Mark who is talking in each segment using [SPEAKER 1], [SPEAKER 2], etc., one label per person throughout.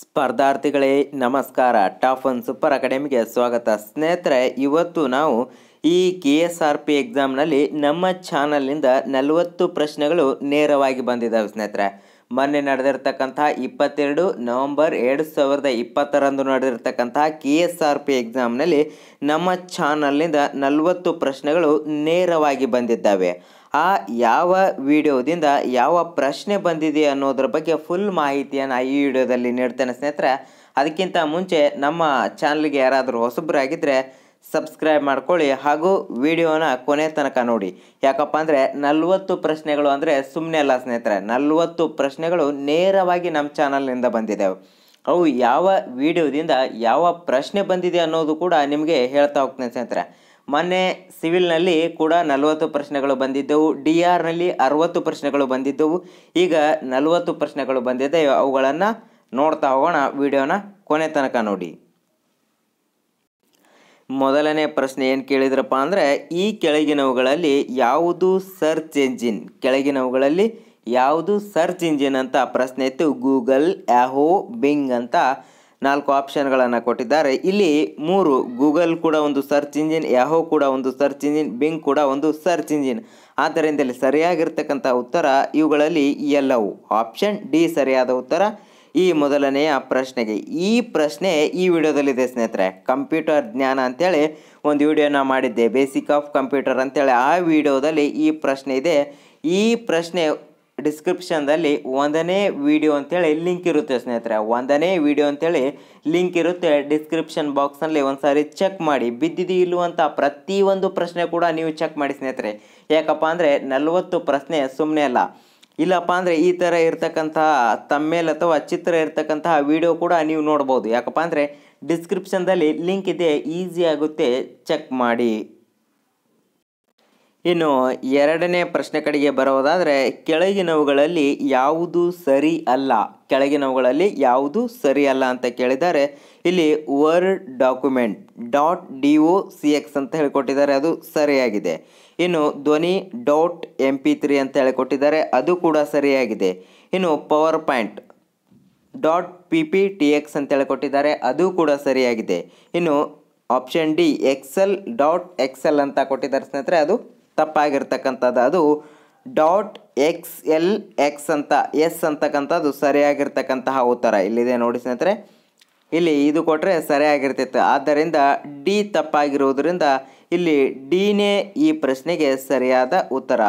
[SPEAKER 1] ಸ್ಪರ್ಧಾರ್ಥಿಗಳೇ ನಮಸ್ಕಾರ top one super ಅಕಾಡೆಮಿಗೆ ಸ್ವಾಗತ ಸ್ನೇಹಿತರೆ ಇವತ್ತು ನಾವು ಈ ಕೆ ಎಸ್ ಆರ್ ಪಿ ಎಕ್ಸಾಮ್ನಲ್ಲಿ ನಮ್ಮ ಚಾನಲ್ನಿಂದ ನಲವತ್ತು ಪ್ರಶ್ನೆಗಳು ನೇರವಾಗಿ ಬಂದಿದ್ದಾವೆ ಸ್ನೇಹಿತರೆ ಮೊನ್ನೆ ನಡೆದಿರ್ತಕ್ಕಂಥ ಇಪ್ಪತ್ತೆರಡು ನವಂಬರ್ ಎರಡು ಸಾವಿರದ ಇಪ್ಪತ್ತರಂದು ನಡೆದಿರ್ತಕ್ಕಂಥ ಕೆ ಎಸ್ ಆರ್ ಪಿ ಎಕ್ಸಾಮ್ನಲ್ಲಿ ನಮ್ಮ ಚಾನಲ್ನಿಂದ ನಲವತ್ತು ಪ್ರಶ್ನೆಗಳು ನೇರವಾಗಿ ಬಂದಿದ್ದಾವೆ ಆ ಯಾವ ವಿಡಿಯೋದಿಂದ ಯಾವ ಪ್ರಶ್ನೆ ಬಂದಿದೆ ಅನ್ನೋದ್ರ ಬಗ್ಗೆ ಫುಲ್ ಮಾಹಿತಿಯನ್ನು ಈ ವಿಡಿಯೋದಲ್ಲಿ ನೀಡ್ತೇನೆ ಸ್ನೇಹಿತರೆ ಅದಕ್ಕಿಂತ ಮುಂಚೆ ನಮ್ಮ ಚಾನಲ್ಗೆ ಯಾರಾದರೂ ಹೊಸಬ್ರಾಗಿದ್ದರೆ ಸಬ್ಸ್ಕ್ರೈಬ್ ಮಾಡ್ಕೊಳ್ಳಿ ಹಾಗೂ ವಿಡಿಯೋನ ಕೊನೆ ತನಕ ನೋಡಿ ಯಾಕಪ್ಪ ಅಂದರೆ ನಲವತ್ತು ಪ್ರಶ್ನೆಗಳು ಅಂದರೆ ಸುಮ್ಮನೆ ಅಲ್ಲ ಸ್ನೇಹಿತರೆ ನಲ್ವತ್ತು ಪ್ರಶ್ನೆಗಳು ನೇರವಾಗಿ ನಮ್ಮ ಚಾನಲ್ನಿಂದ ಬಂದಿದೆ ಅವು ಯಾವ ವಿಡಿಯೋದಿಂದ ಯಾವ ಪ್ರಶ್ನೆ ಬಂದಿದೆ ಅನ್ನೋದು ಕೂಡ ನಿಮಗೆ ಹೇಳ್ತಾ ಹೋಗ್ತೇನೆ ಸ್ನೇಹಿತರೆ ಮೊನ್ನೆ ಸಿವಿಲ್ನಲ್ಲಿ ಕೂಡ ನಲವತ್ತು ಪ್ರಶ್ನೆಗಳು ಬಂದಿದ್ದವು ಡಿ ಆರ್ನಲ್ಲಿ ಅರವತ್ತು ಪ್ರಶ್ನೆಗಳು ಬಂದಿದ್ದವು ಈಗ ನಲವತ್ತು ಪ್ರಶ್ನೆಗಳು ಬಂದಿದೆ ಅವುಗಳನ್ನು ನೋಡ್ತಾ ಹೋಗೋಣ ವಿಡಿಯೋನ ಕೊನೆ ತನಕ ನೋಡಿ ಮೊದಲನೇ ಪ್ರಶ್ನೆ ಏನು ಕೇಳಿದ್ರಪ್ಪ ಅಂದರೆ ಈ ಕೆಳಗಿನವುಗಳಲ್ಲಿ ಯಾವುದು ಸರ್ಚ್ ಎಂಜಿನ್ ಕೆಳಗಿನವುಗಳಲ್ಲಿ ಯಾವುದು ಸರ್ಚ್ ಇಂಜಿನ್ ಅಂತ ಪ್ರಶ್ನೆ ಇತ್ತು ಗೂಗಲ್ ಯಾಹೋ ಬಿಂಗ್ ಅಂತ ನಾಲ್ಕು ಆಪ್ಷನ್ಗಳನ್ನು ಕೊಟ್ಟಿದ್ದಾರೆ ಇಲ್ಲಿ ಮೂರು ಗೂಗಲ್ ಕೂಡ ಒಂದು ಸರ್ಚ್ ಇಂಜಿನ್ ಯಾಹೋ ಕೂಡ ಒಂದು ಸರ್ಚ್ ಇಂಜಿನ್ ಬಿಂಗ್ ಕೂಡ ಒಂದು ಸರ್ಚ್ ಇಂಜಿನ್ ಆದ್ದರಿಂದ ಇಲ್ಲಿ ಸರಿಯಾಗಿರ್ತಕ್ಕಂಥ ಉತ್ತರ ಇವುಗಳಲ್ಲಿ ಎಲ್ಲವು ಆಪ್ಷನ್ ಡಿ ಸರಿಯಾದ ಉತ್ತರ ಈ ಮೊದಲನೆಯ ಪ್ರಶ್ನೆಗೆ ಈ ಪ್ರಶ್ನೆ ಈ ವಿಡಿಯೋದಲ್ಲಿದೆ ಸ್ನೇಹಿತರೆ ಕಂಪ್ಯೂಟರ್ ಜ್ಞಾನ ಅಂತೇಳಿ ಒಂದು ವಿಡಿಯೋನ ಮಾಡಿದ್ದೆ ಬೇಸಿಕ್ ಆಫ್ ಕಂಪ್ಯೂಟರ್ ಅಂತೇಳಿ ಆ ವಿಡಿಯೋದಲ್ಲಿ ಈ ಪ್ರಶ್ನೆ ಇದೆ ಈ ಪ್ರಶ್ನೆ ಡಿಸ್ಕ್ರಿಪ್ಷನ್ದಲ್ಲಿ ಒಂದನೇ ವಿಡಿಯೋ ಅಂತೇಳಿ ಲಿಂಕ್ ಇರುತ್ತೆ ಸ್ನೇಹಿತರೆ ಒಂದನೇ ವಿಡಿಯೋ ಅಂತೇಳಿ ಲಿಂಕ್ ಇರುತ್ತೆ ಡಿಸ್ಕ್ರಿಪ್ಷನ್ ಬಾಕ್ಸ್ನಲ್ಲಿ ಒಂದು ಸಾರಿ ಚೆಕ್ ಮಾಡಿ ಬಿದ್ದಿದ್ದು ಇಲ್ಲವಂತ ಪ್ರತಿಯೊಂದು ಪ್ರಶ್ನೆ ಕೂಡ ನೀವು ಚೆಕ್ ಮಾಡಿ ಸ್ನೇಹಿತರೆ ಯಾಕಪ್ಪ ಅಂದರೆ ನಲವತ್ತು ಪ್ರಶ್ನೆ ಸುಮ್ಮನೆ ಅಲ್ಲ ಇಲ್ಲಪ್ಪ ಅಂದರೆ ಈ ಥರ ಇರ್ತಕ್ಕಂತಹ ತಮ್ಮೇಲೆ ಅಥವಾ ಚಿತ್ರ ಇರ್ತಕ್ಕಂತಹ ವಿಡಿಯೋ ಕೂಡ ನೀವು ನೋಡ್ಬೋದು ಯಾಕಪ್ಪ ಅಂದರೆ ಡಿಸ್ಕ್ರಿಪ್ಷನ್ದಲ್ಲಿ ಲಿಂಕ್ ಇದೆ ಈಸಿ ಆಗುತ್ತೆ ಚೆಕ್ ಮಾಡಿ ಇನ್ನು ಎರಡನೇ ಪ್ರಶ್ನೆ ಕಡೆಗೆ ಬರೋದಾದರೆ ಕೆಳಗಿನವುಗಳಲ್ಲಿ ಯಾವುದು ಸರಿ ಅಲ್ಲ ಕೆಳಗಿನವುಗಳಲ್ಲಿ ಯಾವುದು ಸರಿ ಅಲ್ಲ ಅಂತ ಕೇಳಿದ್ದಾರೆ ಇಲ್ಲಿ word document dot D O C X ಅಂತ ಹೇಳಿಕೊಟ್ಟಿದ್ದಾರೆ ಅದು ಸರಿಯಾಗಿದೆ ಇನ್ನು ಧ್ವನಿ ಡಾಟ್ ಎಂ ಪಿ ತ್ರೀ ಅಂತ ಹೇಳಿಕೊಟ್ಟಿದ್ದಾರೆ ಅದು ಕೂಡ ಸರಿಯಾಗಿದೆ ಇನ್ನು PowerPoint dot P P T X ಅಂತ ಹೇಳಿಕೊಟ್ಟಿದ್ದಾರೆ ಅದು ಕೂಡ ಸರಿಯಾಗಿದೆ ಇನ್ನು option D excel dot excel ಅಂತ ಕೊಟ್ಟಿದ್ದಾರೆ ಸ್ನೇಹಿತರೆ ಅದು ತಪ್ಪಾಗಿರ್ತಕ್ಕಂಥದ್ದು ಅದು ಡಾಟ್ ಎಕ್ಸ್ ಎಲ್ ಎಕ್ಸ್ ಅಂತ ಎಸ್ ಅಂತಕ್ಕಂಥದ್ದು ಸರಿಯಾಗಿರ್ತಕ್ಕಂತಹ ಉತ್ತರ ಇಲ್ಲಿದೆ ನೋಡಿ ಸ್ನೇಹಿತರೆ ಇಲ್ಲಿ ಇದು ಕೊಟ್ಟರೆ ಸರಿಯಾಗಿರ್ತಿತ್ತು ಆದ್ದರಿಂದ ಡಿ ತಪ್ಪಾಗಿರುವುದರಿಂದ ಇಲ್ಲಿ ಡಿನೇ ಈ ಪ್ರಶ್ನೆಗೆ ಸರಿಯಾದ ಉತ್ತರ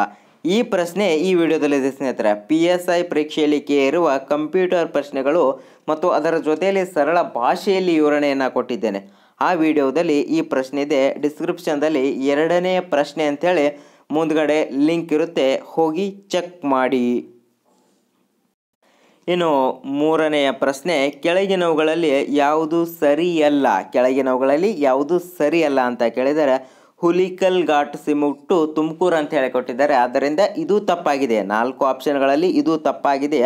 [SPEAKER 1] ಈ ಪ್ರಶ್ನೆ ಈ ವಿಡಿಯೋದಲ್ಲಿದೆ ಸ್ನೇಹಿತರೆ ಪಿ ಎಸ್ ಐ ಪರೀಕ್ಷೆಯಲ್ಲಿ ಇರುವ ಕಂಪ್ಯೂಟರ್ ಪ್ರಶ್ನೆಗಳು ಮತ್ತು ಅದರ ಜೊತೆಯಲ್ಲಿ ಸರಳ ಭಾಷೆಯಲ್ಲಿ ವಿವರಣೆಯನ್ನು ಕೊಟ್ಟಿದ್ದೇನೆ ಆ ವಿಡಿಯೋದಲ್ಲಿ ಈ ಪ್ರಶ್ನೆ ಇದೆ ಡಿಸ್ಕ್ರಿಪ್ಷನ್ದಲ್ಲಿ ಎರಡನೇ ಪ್ರಶ್ನೆ ಅಂಥೇಳಿ ಮುಂದ್ಗಡೆ ಲಿಂಕ್ ಇರುತ್ತೆ ಹೋಗಿ ಚೆಕ್ ಮಾಡಿ ಇನ್ನು ಮೂರನೆಯ ಪ್ರಶ್ನೆ ಕೆಳಗಿನವುಗಳಲ್ಲಿ ಯಾವುದು ಸರಿಯಲ್ಲ ಕೆಳಗಿನವುಗಳಲ್ಲಿ ಯಾವುದು ಸರಿಯಲ್ಲ ಅಂತ ಕೇಳಿದರೆ ಹುಲಿಕಲ್ ಘಾಟ್ ಸಿಮುಟ್ಟು ತುಮಕೂರು ಅಂತ ಹೇಳಿಕೊಟ್ಟಿದ್ದಾರೆ ಆದ್ದರಿಂದ ಇದು ತಪ್ಪಾಗಿದೆ ನಾಲ್ಕು ಆಪ್ಷನ್ಗಳಲ್ಲಿ ಇದು ತಪ್ಪಾಗಿದೆ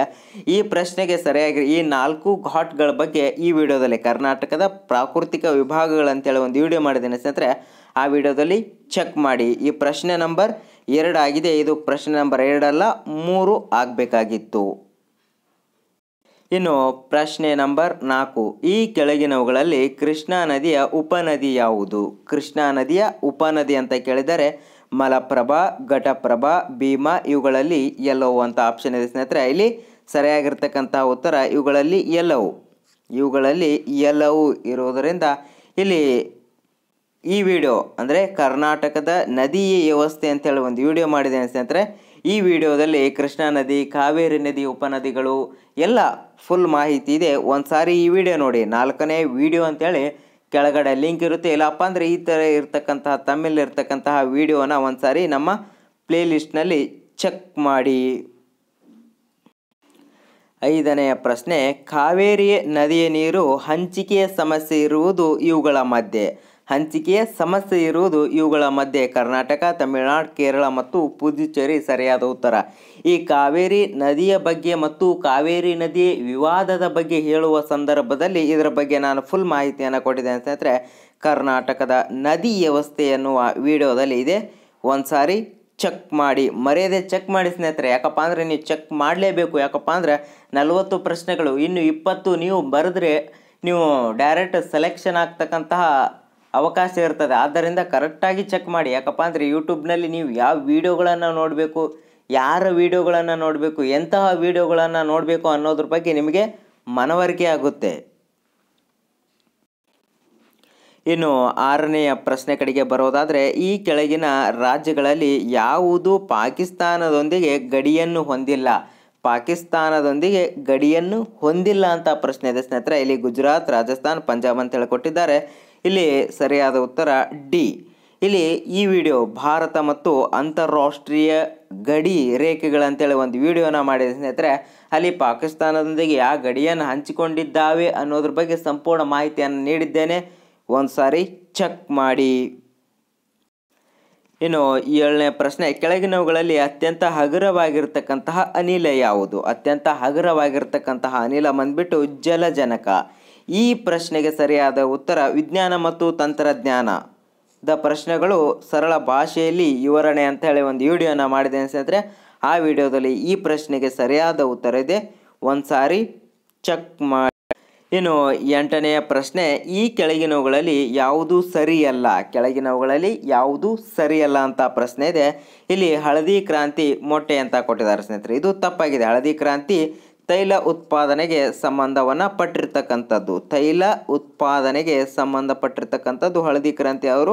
[SPEAKER 1] ಈ ಪ್ರಶ್ನೆಗೆ ಸರಿಯಾಗಿ ಈ ನಾಲ್ಕು ಘಾಟ್ಗಳ ಬಗ್ಗೆ ಈ ವಿಡಿಯೋದಲ್ಲಿ ಕರ್ನಾಟಕದ ಪ್ರಾಕೃತಿಕ ವಿಭಾಗಗಳಂತೇಳಿ ಒಂದು ವಿಡಿಯೋ ಮಾಡಿದ್ದೇನೆ ಸ್ನೇಹಿತರೆ ಆ ವಿಡಿಯೋದಲ್ಲಿ ಚೆಕ್ ಮಾಡಿ ಈ ಪ್ರಶ್ನೆ ನಂಬರ್ ಎರಡಾಗಿದೆ ಇದು ಪ್ರಶ್ನೆ ನಂಬರ್ ಎರಡಲ್ಲ ಮೂರು ಆಗಬೇಕಾಗಿತ್ತು ಇನ್ನು ಪ್ರಶ್ನೆ ನಂಬರ್ ನಾಲ್ಕು ಈ ಕೆಳಗಿನವುಗಳಲ್ಲಿ ಕೃಷ್ಣಾ ನದಿಯ ಉಪನದಿ ಯಾವುದು ಕೃಷ್ಣಾ ನದಿಯ ಉಪನದಿ ಅಂತ ಕೇಳಿದರೆ ಮಲಪ್ರಭಾ ಘಟಪ್ರಭಾ ಭೀಮಾ ಇವುಗಳಲ್ಲಿ ಎಲ್ಲವು ಅಂತ ಆಪ್ಷನ್ ಇದೆ ಸ್ನೇಹಿತರೆ ಇಲ್ಲಿ ಸರಿಯಾಗಿರ್ತಕ್ಕಂಥ ಉತ್ತರ ಇವುಗಳಲ್ಲಿ ಎಲ್ಲವು ಇವುಗಳಲ್ಲಿ ಎಲ್ಲವು ಇರುವುದರಿಂದ ಇಲ್ಲಿ ಈ ವಿಡಿಯೋ ಅಂದರೆ ಕರ್ನಾಟಕದ ನದಿ ವ್ಯವಸ್ಥೆ ಅಂತೇಳಿ ಒಂದು ವಿಡಿಯೋ ಮಾಡಿದ್ದೇನೆ ಸ್ನೇಹಿತರೆ ಈ ವಿಡಿಯೋದಲ್ಲಿ ಕೃಷ್ಣಾ ನದಿ ಕಾವೇರಿ ನದಿ ಉಪನದಿಗಳು ಎಲ್ಲ ಫುಲ್ ಮಾಹಿತಿ ಇದೆ ಒಂದು ಸಾರಿ ಈ ವಿಡಿಯೋ ನೋಡಿ ನಾಲ್ಕನೇ ವಿಡಿಯೋ ಅಂತೇಳಿ ಕೆಳಗಡೆ ಲಿಂಕ್ ಇರುತ್ತೆ ಇಲ್ಲಪ್ಪ ಅಂದರೆ ಈ ಥರ ಇರ್ತಕ್ಕಂತಹ ತಮಿಳ್ ಇರ್ತಕ್ಕಂತಹ ವಿಡಿಯೋನ ಒಂದು ಸಾರಿ ನಮ್ಮ ಪ್ಲೇಲಿಸ್ಟ್ನಲ್ಲಿ ಚೆಕ್ ಮಾಡಿ ಐದನೆಯ ಪ್ರಶ್ನೆ ಕಾವೇರಿ ನದಿಯ ನೀರು ಹಂಚಿಕೆಯ ಸಮಸ್ಯೆ ಇರುವುದು ಇವುಗಳ ಮಧ್ಯೆ ಹಂಚಿಕೆಯ ಸಮಸ್ಯೆ ಇರುವುದು ಇವುಗಳ ಮಧ್ಯೆ ಕರ್ನಾಟಕ ತಮಿಳುನಾಡು ಕೇರಳ ಮತ್ತು ಪುದುಚೇರಿ ಸರಿಯಾದ ಉತ್ತರ ಈ ಕಾವೇರಿ ನದಿಯ ಬಗ್ಗೆ ಮತ್ತು ಕಾವೇರಿ ನದಿ ವಿವಾದದ ಬಗ್ಗೆ ಹೇಳುವ ಸಂದರ್ಭದಲ್ಲಿ ಇದರ ಬಗ್ಗೆ ನಾನು ಫುಲ್ ಮಾಹಿತಿಯನ್ನು ಕೊಟ್ಟಿದ್ದೇನೆ ಸ್ನೇಹಿತರೆ ಕರ್ನಾಟಕದ ನದಿ ವ್ಯವಸ್ಥೆ ಎನ್ನುವ ವಿಡಿಯೋದಲ್ಲಿ ಇದೆ ಒಂದು ಸಾರಿ ಚೆಕ್ ಮಾಡಿ ಮರ್ಯಾದೆ ಚೆಕ್ ಮಾಡಿ ಸ್ನೇಹಿತರೆ ಯಾಕಪ್ಪ ಅಂದರೆ ನೀವು ಚೆಕ್ ಮಾಡಲೇಬೇಕು ಯಾಕಪ್ಪ ಅಂದರೆ ನಲವತ್ತು ಪ್ರಶ್ನೆಗಳು ಇನ್ನು ಇಪ್ಪತ್ತು ನೀವು ಬರೆದ್ರೆ ನೀವು ಡೈರೆಕ್ಟ್ ಸೆಲೆಕ್ಷನ್ ಆಗ್ತಕ್ಕಂತಹ ಅವಕಾಶ ಇರ್ತದೆ ಆದ್ದರಿಂದ ಕರೆಕ್ಟಾಗಿ ಚೆಕ್ ಮಾಡಿ ಯಾಕಪ್ಪ ಅಂದರೆ ಯೂಟ್ಯೂಬ್ನಲ್ಲಿ ನೀವು ಯಾವ ವೀಡಿಯೋಗಳನ್ನು ನೋಡಬೇಕು ಯಾರ ವೀಡಿಯೋಗಳನ್ನು ನೋಡಬೇಕು ಎಂತಹ ವೀಡಿಯೋಗಳನ್ನು ನೋಡಬೇಕು ಅನ್ನೋದ್ರ ಬಗ್ಗೆ ನಿಮಗೆ ಮನವರಿಕೆ ಆಗುತ್ತೆ ಇನ್ನು ಆರನೆಯ ಪ್ರಶ್ನೆ ಕಡೆಗೆ ಬರೋದಾದರೆ ಈ ಕೆಳಗಿನ ರಾಜ್ಯಗಳಲ್ಲಿ ಯಾವುದು ಪಾಕಿಸ್ತಾನದೊಂದಿಗೆ ಗಡಿಯನ್ನು ಹೊಂದಿಲ್ಲ ಪಾಕಿಸ್ತಾನದೊಂದಿಗೆ ಗಡಿಯನ್ನು ಹೊಂದಿಲ್ಲ ಅಂತ ಪ್ರಶ್ನೆ ಇದೆ ಸ್ನೇಹಿತರೆ ಇಲ್ಲಿ ಗುಜರಾತ್ ರಾಜಸ್ಥಾನ್ ಪಂಜಾಬ್ ಅಂತ ಹೇಳಿಕೊಟ್ಟಿದ್ದಾರೆ ಇಲ್ಲಿ ಸರಿಯಾದ ಉತ್ತರ ಡಿ ಇಲ್ಲಿ ಈ ವಿಡಿಯೋ ಭಾರತ ಮತ್ತು ಅಂತಾರಾಷ್ಟ್ರೀಯ ಗಡಿ ರೇಖೆಗಳಂತೇಳಿ ಒಂದು ವಿಡಿಯೋನ ಮಾಡಿದ ಸ್ನೇಹಿತರೆ ಅಲ್ಲಿ ಪಾಕಿಸ್ತಾನದೊಂದಿಗೆ ಯಾವ ಗಡಿಯನ್ನು ಹಂಚಿಕೊಂಡಿದ್ದಾವೆ ಅನ್ನೋದ್ರ ಬಗ್ಗೆ ಸಂಪೂರ್ಣ ಮಾಹಿತಿಯನ್ನು ನೀಡಿದ್ದೇನೆ ಒಂದು ಸಾರಿ ಚೆಕ್ ಮಾಡಿ ಇನ್ನು ಏಳನೇ ಪ್ರಶ್ನೆ ಕೆಳಗಿನವುಗಳಲ್ಲಿ ಅತ್ಯಂತ ಹಗುರವಾಗಿರ್ತಕ್ಕಂತಹ ಅನಿಲ ಯಾವುದು ಅತ್ಯಂತ ಹಗುರವಾಗಿರ್ತಕ್ಕಂತಹ ಅನಿಲ ಬಂದ್ಬಿಟ್ಟು ಜಲಜನಕ ಈ ಪ್ರಶ್ನೆಗೆ ಸರಿಯಾದ ಉತ್ತರ ವಿಜ್ಞಾನ ಮತ್ತು ತಂತ್ರಜ್ಞಾನ ದ ಪ್ರಶ್ನೆಗಳು ಸರಳ ಭಾಷೆಯಲ್ಲಿ ವಿವರಣೆ ಅಂತ ಹೇಳಿ ಒಂದು ವಿಡಿಯೋನ ಮಾಡಿದೆ ಸ್ನೇಹಿತರೆ ಆ ವಿಡಿಯೋದಲ್ಲಿ ಈ ಪ್ರಶ್ನೆಗೆ ಸರಿಯಾದ ಉತ್ತರ ಇದೆ ಒಂದ್ಸಾರಿ ಚೆಕ್ ಮಾಡಿ ಇನ್ನು ಎಂಟನೆಯ ಪ್ರಶ್ನೆ ಈ ಕೆಳಗಿನವುಗಳಲ್ಲಿ ಯಾವುದು ಸರಿಯಲ್ಲ ಕೆಳಗಿನವುಗಳಲ್ಲಿ ಯಾವುದು ಸರಿಯಲ್ಲ ಅಂತ ಪ್ರಶ್ನೆ ಇದೆ ಇಲ್ಲಿ ಹಳದಿ ಕ್ರಾಂತಿ ಮೊಟ್ಟೆ ಅಂತ ಕೊಟ್ಟಿದ್ದಾರೆ ಸ್ನೇಹಿತರೆ ಇದು ತಪ್ಪಾಗಿದೆ ಹಳದಿ ಕ್ರಾಂತಿ ತೈಲ ಉತ್ಪಾದನೆಗೆ ಸಂಬಂಧವನ್ನು ಪಟ್ಟಿರ್ತಕ್ಕಂಥದ್ದು ತೈಲ ಉತ್ಪಾದನೆಗೆ ಸಂಬಂಧಪಟ್ಟಿರ್ತಕ್ಕಂಥದ್ದು ಹಳದಿ ಕ್ರಾಂತಿ ಅವರು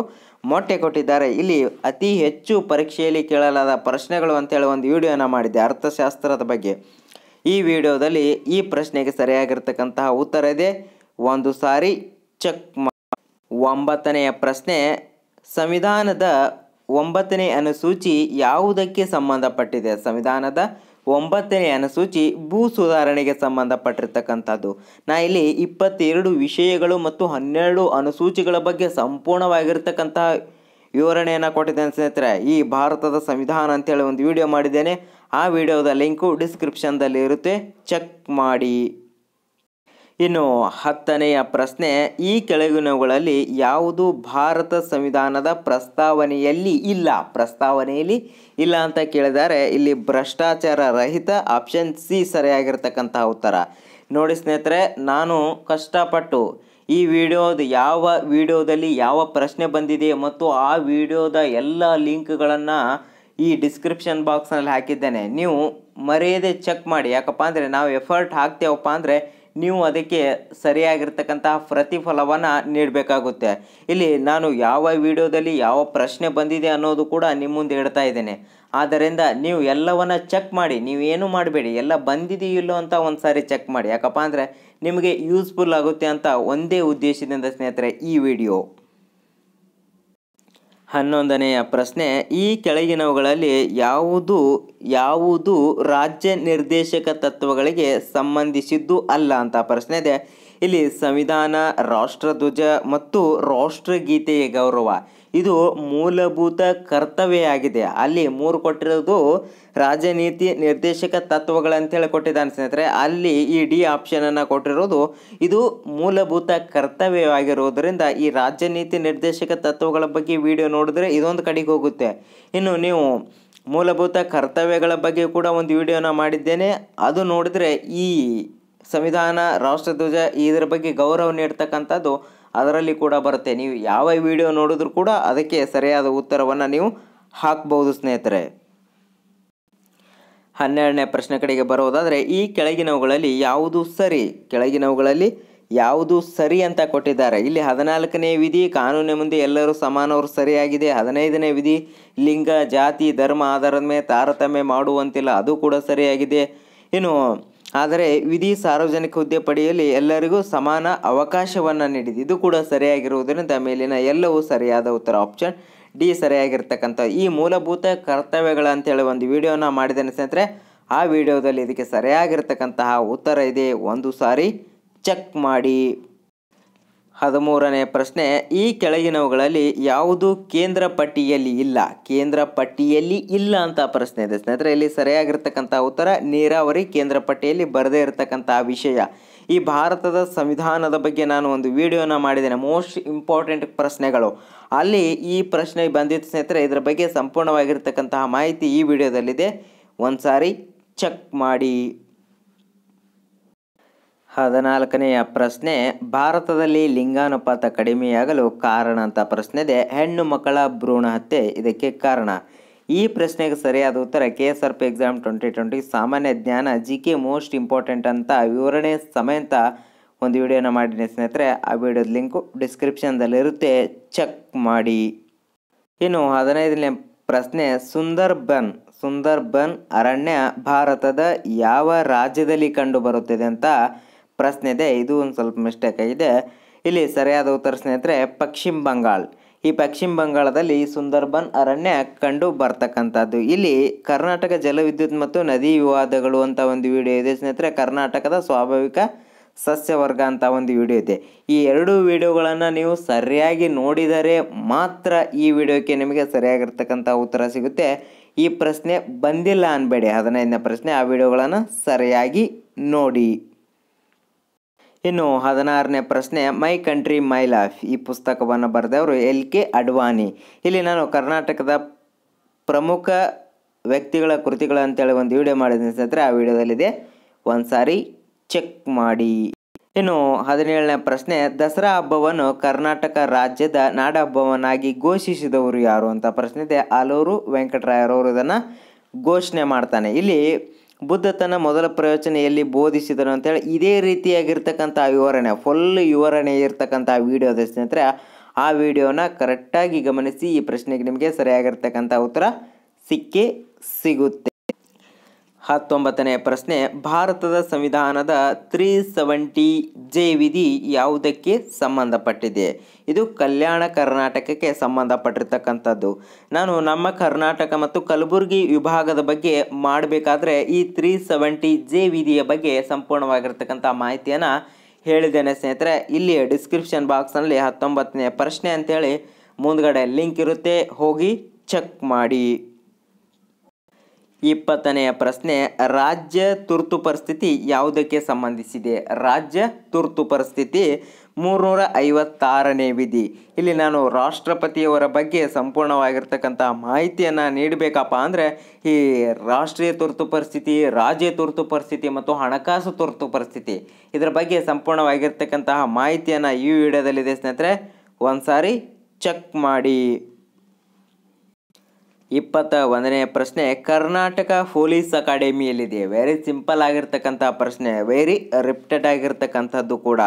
[SPEAKER 1] ಮೊಟ್ಟೆ ಕೊಟ್ಟಿದ್ದಾರೆ ಇಲ್ಲಿ ಅತಿ ಹೆಚ್ಚು ಪರೀಕ್ಷೆಯಲ್ಲಿ ಕೇಳಲಾದ ಪ್ರಶ್ನೆಗಳು ಅಂತೇಳಿ ಒಂದು ವಿಡಿಯೋನ ಮಾಡಿದೆ ಅರ್ಥಶಾಸ್ತ್ರದ ಬಗ್ಗೆ ಈ ವಿಡಿಯೋದಲ್ಲಿ ಈ ಪ್ರಶ್ನೆಗೆ ಸರಿಯಾಗಿರ್ತಕ್ಕಂತಹ ಉತ್ತರ ಇದೆ ಒಂದು ಸಾರಿ ಚೆಕ್ ಒಂಬತ್ತನೆಯ ಪ್ರಶ್ನೆ ಸಂವಿಧಾನದ ಒಂಬತ್ತನೇ ಅನುಸೂಚಿ ಯಾವುದಕ್ಕೆ ಸಂಬಂಧಪಟ್ಟಿದೆ ಸಂವಿಧಾನದ ಒಂಬತ್ತನೇ ಅನುಸೂಚಿ ಭೂ ಸುಧಾರಣೆಗೆ ಸಂಬಂಧಪಟ್ಟಿರ್ತಕ್ಕಂಥದ್ದು ನಾ ಇಲ್ಲಿ ಇಪ್ಪತ್ತೆರಡು ವಿಷಯಗಳು ಮತ್ತು ಹನ್ನೆರಡು ಅನುಸೂಚಿಗಳ ಬಗ್ಗೆ ಸಂಪೂರ್ಣವಾಗಿರ್ತಕ್ಕಂತಹ ವಿವರಣೆಯನ್ನು ಕೊಟ್ಟಿದ್ದೇನೆ ಸ್ನೇಹಿತರೆ ಈ ಭಾರತದ ಸಂವಿಧಾನ ಅಂತೇಳಿ ಒಂದು ವಿಡಿಯೋ ಮಾಡಿದ್ದೇನೆ ಆ ವಿಡಿಯೋದ ಲಿಂಕು ಡಿಸ್ಕ್ರಿಪ್ಷನ್ದಲ್ಲಿ ಇರುತ್ತೆ ಚೆಕ್ ಮಾಡಿ ಇನ್ನು ಹತ್ತನೆಯ ಪ್ರಶ್ನೆ ಈ ಕೆಳಗಿನವುಗಳಲ್ಲಿ ಯಾವುದು ಭಾರತ ಸಂವಿಧಾನದ ಪ್ರಸ್ತಾವನೆಯಲ್ಲಿ ಇಲ್ಲ ಪ್ರಸ್ತಾವನೆಯಲ್ಲಿ ಇಲ್ಲ ಅಂತ ಕೇಳಿದರೆ ಇಲ್ಲಿ ಭ್ರಷ್ಟಾಚಾರ ರಹಿತ ಆಪ್ಷನ್ ಸಿ ಸರಿಯಾಗಿರ್ತಕ್ಕಂತಹ ಉತ್ತರ ನೋಡಿ ಸ್ನೇಹಿತರೆ ನಾನು ಕಷ್ಟಪಟ್ಟು ಈ ವಿಡಿಯೋದ ಯಾವ ವಿಡಿಯೋದಲ್ಲಿ ಯಾವ ಪ್ರಶ್ನೆ ಬಂದಿದೆ ಮತ್ತು ಆ ವಿಡಿಯೋದ ಎಲ್ಲ ಲಿಂಕ್ಗಳನ್ನು ಈ ಡಿಸ್ಕ್ರಿಪ್ಷನ್ ಬಾಕ್ಸ್ನಲ್ಲಿ ಹಾಕಿದ್ದೇನೆ ನೀವು ಮರೆಯದೆ ಚೆಕ್ ಮಾಡಿ ಯಾಕಪ್ಪ ಅಂದರೆ ನಾವು ಎಫರ್ಟ್ ಹಾಕ್ತೇವಪ್ಪ ಅಂದರೆ ನೀವು ಅದಕ್ಕೆ ಸರಿಯಾಗಿರ್ತಕ್ಕಂತಹ ಪ್ರತಿಫಲವನ್ನು ನೀಡಬೇಕಾಗುತ್ತೆ ಇಲ್ಲಿ ನಾನು ಯಾವ ವಿಡಿಯೋದಲ್ಲಿ ಯಾವ ಪ್ರಶ್ನೆ ಬಂದಿದೆ ಅನ್ನೋದು ಕೂಡ ನಿಮ್ಮ ಮುಂದೆ ಇಡ್ತಾ ಇದ್ದೇನೆ ಆದ್ದರಿಂದ ನೀವು ಎಲ್ಲವನ್ನು ಚೆಕ್ ಮಾಡಿ ನೀವೇನು ಮಾಡಬೇಡಿ ಎಲ್ಲ ಬಂದಿದೆಯಿಲ್ಲೋ ಅಂತ ಒಂದು ಸಾರಿ ಚೆಕ್ ಮಾಡಿ ಯಾಕಪ್ಪ ಅಂದರೆ ನಿಮಗೆ ಯೂಸ್ಫುಲ್ ಆಗುತ್ತೆ ಅಂತ ಒಂದೇ ಉದ್ದೇಶದಿಂದ ಸ್ನೇಹಿತರೆ ಈ ವಿಡಿಯೋ ಹನ್ನೊಂದನೆಯ ಪ್ರಶ್ನೆ ಈ ಕೆಳಗಿನವುಗಳಲ್ಲಿ ಯಾವುದು ಯಾವುದು ರಾಜ್ಯ ನಿರ್ದೇಶಕ ತತ್ವಗಳಿಗೆ ಸಂಬಂಧಿಸಿದ್ದು ಅಲ್ಲ ಅಂತ ಪ್ರಶ್ನೆ ಇದೆ ಇಲ್ಲಿ ಸಂವಿಧಾನ ರಾಷ್ಟ್ರಧ್ವಜ ಮತ್ತು ರಾಷ್ಟ್ರಗೀತೆಯ ಗೌರವ ಇದು ಮೂಲಭೂತ ಕರ್ತವ್ಯ ಆಗಿದೆ ಅಲ್ಲಿ ಮೂರು ಕೊಟ್ಟಿರೋದು ರಾಜನೀತಿ ನಿರ್ದೇಶಕ ತತ್ವಗಳು ಹೇಳಿ ಕೊಟ್ಟಿದ್ದಾನೆ ಸ್ನೇಹಿತರೆ ಅಲ್ಲಿ ಈ ಡಿ ಆಪ್ಷನನ್ನು ಕೊಟ್ಟಿರೋದು ಇದು ಮೂಲಭೂತ ಕರ್ತವ್ಯವಾಗಿರುವುದರಿಂದ ಈ ರಾಜನೀತಿ ನಿರ್ದೇಶಕ ತತ್ವಗಳ ಬಗ್ಗೆ ವಿಡಿಯೋ ನೋಡಿದ್ರೆ ಇದೊಂದು ಕಡೆಗೆ ಹೋಗುತ್ತೆ ಇನ್ನು ನೀವು ಮೂಲಭೂತ ಕರ್ತವ್ಯಗಳ ಬಗ್ಗೆ ಕೂಡ ಒಂದು ವಿಡಿಯೋನ ಮಾಡಿದ್ದೇನೆ ಅದು ನೋಡಿದ್ರೆ ಈ ಸಂವಿಧಾನ ರಾಷ್ಟ್ರಧ್ವಜ ಇದರ ಬಗ್ಗೆ ಗೌರವ ನೀಡ್ತಕ್ಕಂಥದ್ದು ಅದರಲ್ಲಿ ಕೂಡ ಬರುತ್ತೆ ನೀವು ಯಾವ ವಿಡಿಯೋ ನೋಡಿದ್ರೂ ಕೂಡ ಅದಕ್ಕೆ ಸರಿಯಾದ ಉತ್ತರವನ್ನು ನೀವು ಹಾಕ್ಬೋದು ಸ್ನೇಹಿತರೆ ಹನ್ನೆರಡನೇ ಪ್ರಶ್ನೆ ಕಡೆಗೆ ಬರೋದಾದರೆ ಈ ಕೆಳಗಿನವುಗಳಲ್ಲಿ ಯಾವುದು ಸರಿ ಕೆಳಗಿನವುಗಳಲ್ಲಿ ಯಾವುದು ಸರಿ ಅಂತ ಕೊಟ್ಟಿದ್ದಾರೆ ಇಲ್ಲಿ ಹದಿನಾಲ್ಕನೇ ವಿಧಿ ಕಾನೂನಿನ ಮುಂದೆ ಎಲ್ಲರೂ ಸಮಾನವರು ಸರಿಯಾಗಿದೆ ಹದಿನೈದನೇ ವಿಧಿ ಲಿಂಗ ಜಾತಿ ಧರ್ಮ ಆಧಾರದ ಮೇಲೆ ತಾರತಮ್ಯ ಮಾಡುವಂತಿಲ್ಲ ಅದು ಕೂಡ ಸರಿಯಾಗಿದೆ ಇನ್ನು ಆದರೆ ವಿಧಿ ಸಾರ್ವಜನಿಕ ಹುದ್ದೆ ಪಡೆಯಲು ಎಲ್ಲರಿಗೂ ಸಮಾನ ಅವಕಾಶವನ್ನು ನೀಡಿದೆ ಇದು ಕೂಡ ಸರಿಯಾಗಿರುವುದರಿಂದ ಮೇಲಿನ ಎಲ್ಲವೂ ಸರಿಯಾದ ಉತ್ತರ ಆಪ್ಷನ್ ಡಿ ಸರಿಯಾಗಿರ್ತಕ್ಕಂಥ ಈ ಮೂಲಭೂತ ಅಂತೇಳಿ ಒಂದು ವಿಡಿಯೋನ ಮಾಡಿದ್ದೇನೆ ಸ್ನೇಹಿತರೆ ಆ ವಿಡಿಯೋದಲ್ಲಿ ಇದಕ್ಕೆ ಸರಿಯಾಗಿರ್ತಕ್ಕಂತಹ ಉತ್ತರ ಇದೆ ಒಂದು ಸಾರಿ ಚೆಕ್ ಮಾಡಿ ಹದಿಮೂರನೇ ಪ್ರಶ್ನೆ ಈ ಕೆಳಗಿನವುಗಳಲ್ಲಿ ಯಾವುದು ಕೇಂದ್ರ ಪಟ್ಟಿಯಲ್ಲಿ ಇಲ್ಲ ಕೇಂದ್ರ ಪಟ್ಟಿಯಲ್ಲಿ ಇಲ್ಲ ಅಂತ ಪ್ರಶ್ನೆ ಇದೆ ಸ್ನೇಹಿತರೆ ಇಲ್ಲಿ ಸರಿಯಾಗಿರ್ತಕ್ಕಂಥ ಉತ್ತರ ನೀರಾವರಿ ಕೇಂದ್ರ ಪಟ್ಟಿಯಲ್ಲಿ ಬರದೇ ಇರತಕ್ಕಂಥ ವಿಷಯ ಈ ಭಾರತದ ಸಂವಿಧಾನದ ಬಗ್ಗೆ ನಾನು ಒಂದು ವಿಡಿಯೋನ ಮಾಡಿದ್ದೇನೆ ಮೋಸ್ಟ್ ಇಂಪಾರ್ಟೆಂಟ್ ಪ್ರಶ್ನೆಗಳು ಅಲ್ಲಿ ಈ ಪ್ರಶ್ನೆ ಬಂದಿತ್ತು ಸ್ನೇಹಿತರೆ ಇದರ ಬಗ್ಗೆ ಸಂಪೂರ್ಣವಾಗಿರ್ತಕ್ಕಂತಹ ಮಾಹಿತಿ ಈ ವಿಡಿಯೋದಲ್ಲಿದೆ ಒಂದು ಸಾರಿ ಚೆಕ್ ಮಾಡಿ ಹದಿನಾಲ್ಕನೆಯ ಪ್ರಶ್ನೆ ಭಾರತದಲ್ಲಿ ಲಿಂಗಾನುಪಾತ ಕಡಿಮೆಯಾಗಲು ಕಾರಣ ಅಂತ ಪ್ರಶ್ನೆ ಇದೆ ಹೆಣ್ಣು ಮಕ್ಕಳ ಭ್ರೂಣ ಹತ್ಯೆ ಇದಕ್ಕೆ ಕಾರಣ ಈ ಪ್ರಶ್ನೆಗೆ ಸರಿಯಾದ ಉತ್ತರ K S R P exam twenty twenty ಸಾಮಾನ್ಯ ಜ್ಞಾನ ಜಿ ಕೆ ಮೋಸ್ಟ್ ಇಂಪಾರ್ಟೆಂಟ್ ಅಂತ ವಿವರಣೆ ಸಮೇತ ಒಂದು ವಿಡಿಯೋನ ಮಾಡಿದ್ದೀನಿ ಸ್ನೇಹಿತರೆ ಆ ವಿಡಿಯೋದ ಲಿಂಕು ಡಿಸ್ಕ್ರಿಪ್ಷನ್ದಲ್ಲಿರುತ್ತೆ ಚೆಕ್ ಮಾಡಿ ಇನ್ನು ಹದಿನೈದನೇ ಪ್ರಶ್ನೆ ಸುಂದರ್ಬನ್ ಸುಂದರ್ಬನ್ ಅರಣ್ಯ ಭಾರತದ ಯಾವ ರಾಜ್ಯದಲ್ಲಿ ಕಂಡುಬರುತ್ತದೆ ಅಂತ ಪ್ರಶ್ನೆ ಇದೆ ಇದು ಒಂದು ಸ್ವಲ್ಪ ಮಿಸ್ಟೇಕ್ ಆಗಿದೆ ಇಲ್ಲಿ ಸರಿಯಾದ ಉತ್ತರ ಸ್ನೇಹಿತರೆ ಪಶ್ಚಿಮ ಬಂಗಾಳ ಈ ಪಶ್ಚಿಮ ಬಂಗಾಳದಲ್ಲಿ ಸುಂದರ್ಬನ್ ಅರಣ್ಯ ಕಂಡು ಬರ್ತಕ್ಕಂಥದ್ದು ಇಲ್ಲಿ ಕರ್ನಾಟಕ ಜಲವಿದ್ಯುತ್ ಮತ್ತು ನದಿ ವಿವಾದಗಳು ಅಂತ ಒಂದು ವಿಡಿಯೋ ಇದೆ ಸ್ನೇಹಿತರೆ ಕರ್ನಾಟಕದ ಸ್ವಾಭಾವಿಕ ಸಸ್ಯವರ್ಗ ಅಂತ ಒಂದು ವಿಡಿಯೋ ಇದೆ ಈ ಎರಡು ವಿಡಿಯೋಗಳನ್ನು ನೀವು ಸರಿಯಾಗಿ ನೋಡಿದರೆ ಮಾತ್ರ ಈ ವಿಡಿಯೋಕ್ಕೆ ನಿಮಗೆ ಸರಿಯಾಗಿರ್ತಕ್ಕಂಥ ಉತ್ತರ ಸಿಗುತ್ತೆ ಈ ಪ್ರಶ್ನೆ ಬಂದಿಲ್ಲ ಅನ್ಬೇಡಿ ಹದಿನೈದನೇ ಪ್ರಶ್ನೆ ಆ ವಿಡಿಯೋಗಳನ್ನು ಸರಿಯಾಗಿ ನೋಡಿ ಇನ್ನು ಹದಿನಾರನೇ ಪ್ರಶ್ನೆ ಮೈ ಕಂಟ್ರಿ ಮೈ ಲೈಫ್ ಈ ಪುಸ್ತಕವನ್ನು ಬರೆದವರು ಎಲ್ ಕೆ ಅಡ್ವಾನಿ ಇಲ್ಲಿ ನಾನು ಕರ್ನಾಟಕದ ಪ್ರಮುಖ ವ್ಯಕ್ತಿಗಳ ಕೃತಿಗಳು ಅಂತೇಳಿ ಒಂದು ವಿಡಿಯೋ ಮಾಡಿದ್ದೀನಿ ಸ್ನೇಹಿತರೆ ಆ ವಿಡಿಯೋದಲ್ಲಿದೆ ಒಂದು ಸಾರಿ ಚೆಕ್ ಮಾಡಿ ಇನ್ನು ಹದಿನೇಳನೇ ಪ್ರಶ್ನೆ ದಸರಾ ಹಬ್ಬವನ್ನು ಕರ್ನಾಟಕ ರಾಜ್ಯದ ನಾಡ ಹಬ್ಬವನ್ನಾಗಿ ಘೋಷಿಸಿದವರು ಯಾರು ಅಂತ ಪ್ರಶ್ನೆ ಇದೆ ಆಲೂರು ವೆಂಕಟರಾಯರವರು ಇದನ್ನು ಘೋಷಣೆ ಮಾಡ್ತಾನೆ ಇಲ್ಲಿ ಬುದ್ಧ ತನ್ನ ಮೊದಲ ಪ್ರವಚನೆಯಲ್ಲಿ ಬೋಧಿಸಿದನು ಅಂತೇಳಿ ಇದೇ ರೀತಿಯಾಗಿರ್ತಕ್ಕಂಥ ವಿವರಣೆ ಫುಲ್ ವಿವರಣೆ ಇರ್ತಕ್ಕಂಥ ವಿಡಿಯೋದ ಸ್ನೇಹಿತರೆ ಆ ವಿಡಿಯೋನ ಕರೆಕ್ಟಾಗಿ ಗಮನಿಸಿ ಈ ಪ್ರಶ್ನೆಗೆ ನಿಮಗೆ ಸರಿಯಾಗಿರ್ತಕ್ಕಂಥ ಉತ್ತರ ಸಿಕ್ಕೇ ಸಿಗುತ್ತೆ ಹತ್ತೊಂಬತ್ತನೇ ಪ್ರಶ್ನೆ ಭಾರತದ ಸಂವಿಧಾನದ ತ್ರೀ ಸೆವೆಂಟಿ ಜೆ ವಿಧಿ ಯಾವುದಕ್ಕೆ ಸಂಬಂಧಪಟ್ಟಿದೆ ಇದು ಕಲ್ಯಾಣ ಕರ್ನಾಟಕಕ್ಕೆ ಸಂಬಂಧಪಟ್ಟಿರ್ತಕ್ಕಂಥದ್ದು ನಾನು ನಮ್ಮ ಕರ್ನಾಟಕ ಮತ್ತು ಕಲಬುರಗಿ ವಿಭಾಗದ ಬಗ್ಗೆ ಮಾಡಬೇಕಾದ್ರೆ ಈ ತ್ರೀ ಸೆವೆಂಟಿ ಜೆ ವಿಧಿಯ ಬಗ್ಗೆ ಸಂಪೂರ್ಣವಾಗಿರ್ತಕ್ಕಂಥ ಮಾಹಿತಿಯನ್ನು ಹೇಳಿದ್ದೇನೆ ಸ್ನೇಹಿತರೆ ಇಲ್ಲಿ ಡಿಸ್ಕ್ರಿಪ್ಷನ್ ಬಾಕ್ಸ್ನಲ್ಲಿ ಹತ್ತೊಂಬತ್ತನೇ ಪ್ರಶ್ನೆ ಅಂಥೇಳಿ ಮುಂದಗಡೆ ಲಿಂಕ್ ಇರುತ್ತೆ ಹೋಗಿ ಚೆಕ್ ಮಾಡಿ ಇಪ್ಪತ್ತನೆಯ ಪ್ರಶ್ನೆ ರಾಜ್ಯ ತುರ್ತು ಪರಿಸ್ಥಿತಿ ಯಾವುದಕ್ಕೆ ಸಂಬಂಧಿಸಿದೆ ರಾಜ್ಯ ತುರ್ತು ಪರಿಸ್ಥಿತಿ ಮೂರುನೂರ ಐವತ್ತಾರನೇ ವಿಧಿ ಇಲ್ಲಿ ನಾನು ರಾಷ್ಟ್ರಪತಿಯವರ ಬಗ್ಗೆ ಸಂಪೂರ್ಣವಾಗಿರ್ತಕ್ಕಂಥ ಮಾಹಿತಿಯನ್ನು ನೀಡಬೇಕಪ್ಪ ಅಂದರೆ ಈ ರಾಷ್ಟ್ರೀಯ ತುರ್ತು ಪರಿಸ್ಥಿತಿ ರಾಜ್ಯ ತುರ್ತು ಪರಿಸ್ಥಿತಿ ಮತ್ತು ಹಣಕಾಸು ತುರ್ತು ಪರಿಸ್ಥಿತಿ ಇದರ ಬಗ್ಗೆ ಸಂಪೂರ್ಣವಾಗಿರ್ತಕ್ಕಂತಹ ಮಾಹಿತಿಯನ್ನು ಈ ವಿಡಿಯೋದಲ್ಲಿದೆ ಸ್ನೇಹಿತರೆ ಒಂದು ಸಾರಿ ಚೆಕ್ ಮಾಡಿ ಇಪ್ಪತ್ತ ಒಂದನೇ ಪ್ರಶ್ನೆ ಕರ್ನಾಟಕ ಪೊಲೀಸ್ ಅಕಾಡೆಮಿಯಲ್ಲಿದೆ ವೆರಿ ಸಿಂಪಲ್ ಆಗಿರ್ತಕ್ಕಂಥ ಪ್ರಶ್ನೆ ವೆರಿ ರಿಪ್ಟೆಡ್ ಆಗಿರ್ತಕ್ಕಂಥದ್ದು ಕೂಡ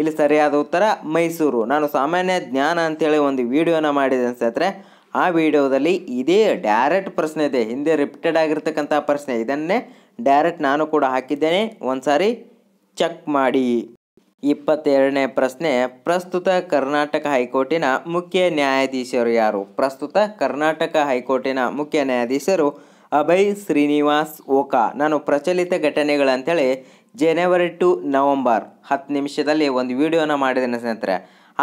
[SPEAKER 1] ಇಲ್ಲಿ ಸರಿಯಾದ ಉತ್ತರ ಮೈಸೂರು ನಾನು ಸಾಮಾನ್ಯ ಜ್ಞಾನ ಅಂತೇಳಿ ಒಂದು ವಿಡಿಯೋನ ಮಾಡಿದೆ ಅನ್ಸತ್ರೆ ಆ ವಿಡಿಯೋದಲ್ಲಿ ಇದೇ ಡೈರೆಕ್ಟ್ ಪ್ರಶ್ನೆ ಇದೆ ಹಿಂದೆ ರಿಪ್ಟೆಡ್ ಆಗಿರ್ತಕ್ಕಂಥ ಪ್ರಶ್ನೆ ಇದನ್ನೇ ಡೈರೆಕ್ಟ್ ನಾನು ಕೂಡ ಹಾಕಿದ್ದೇನೆ ಒಂದು ಸಾರಿ ಚೆಕ್ ಮಾಡಿ ಇಪ್ಪತ್ತೆರಡನೇ ಪ್ರಶ್ನೆ ಪ್ರಸ್ತುತ ಕರ್ನಾಟಕ ಹೈಕೋರ್ಟಿನ ಮುಖ್ಯ ನ್ಯಾಯಾಧೀಶರು ಯಾರು ಪ್ರಸ್ತುತ ಕರ್ನಾಟಕ ಹೈಕೋರ್ಟಿನ ಮುಖ್ಯ ನ್ಯಾಯಾಧೀಶರು ಅಭಯ್ ಶ್ರೀನಿವಾಸ್ ಓಕಾ ನಾನು ಪ್ರಚಲಿತ ಘಟನೆಗಳಂಥೇಳಿ ಜನವರಿ ಟು ನವಂಬರ್ ಹತ್ತು ನಿಮಿಷದಲ್ಲಿ ಒಂದು ವಿಡಿಯೋನ ಮಾಡಿದ್ದೇನೆ ಸ್ನೇಹಿತರೆ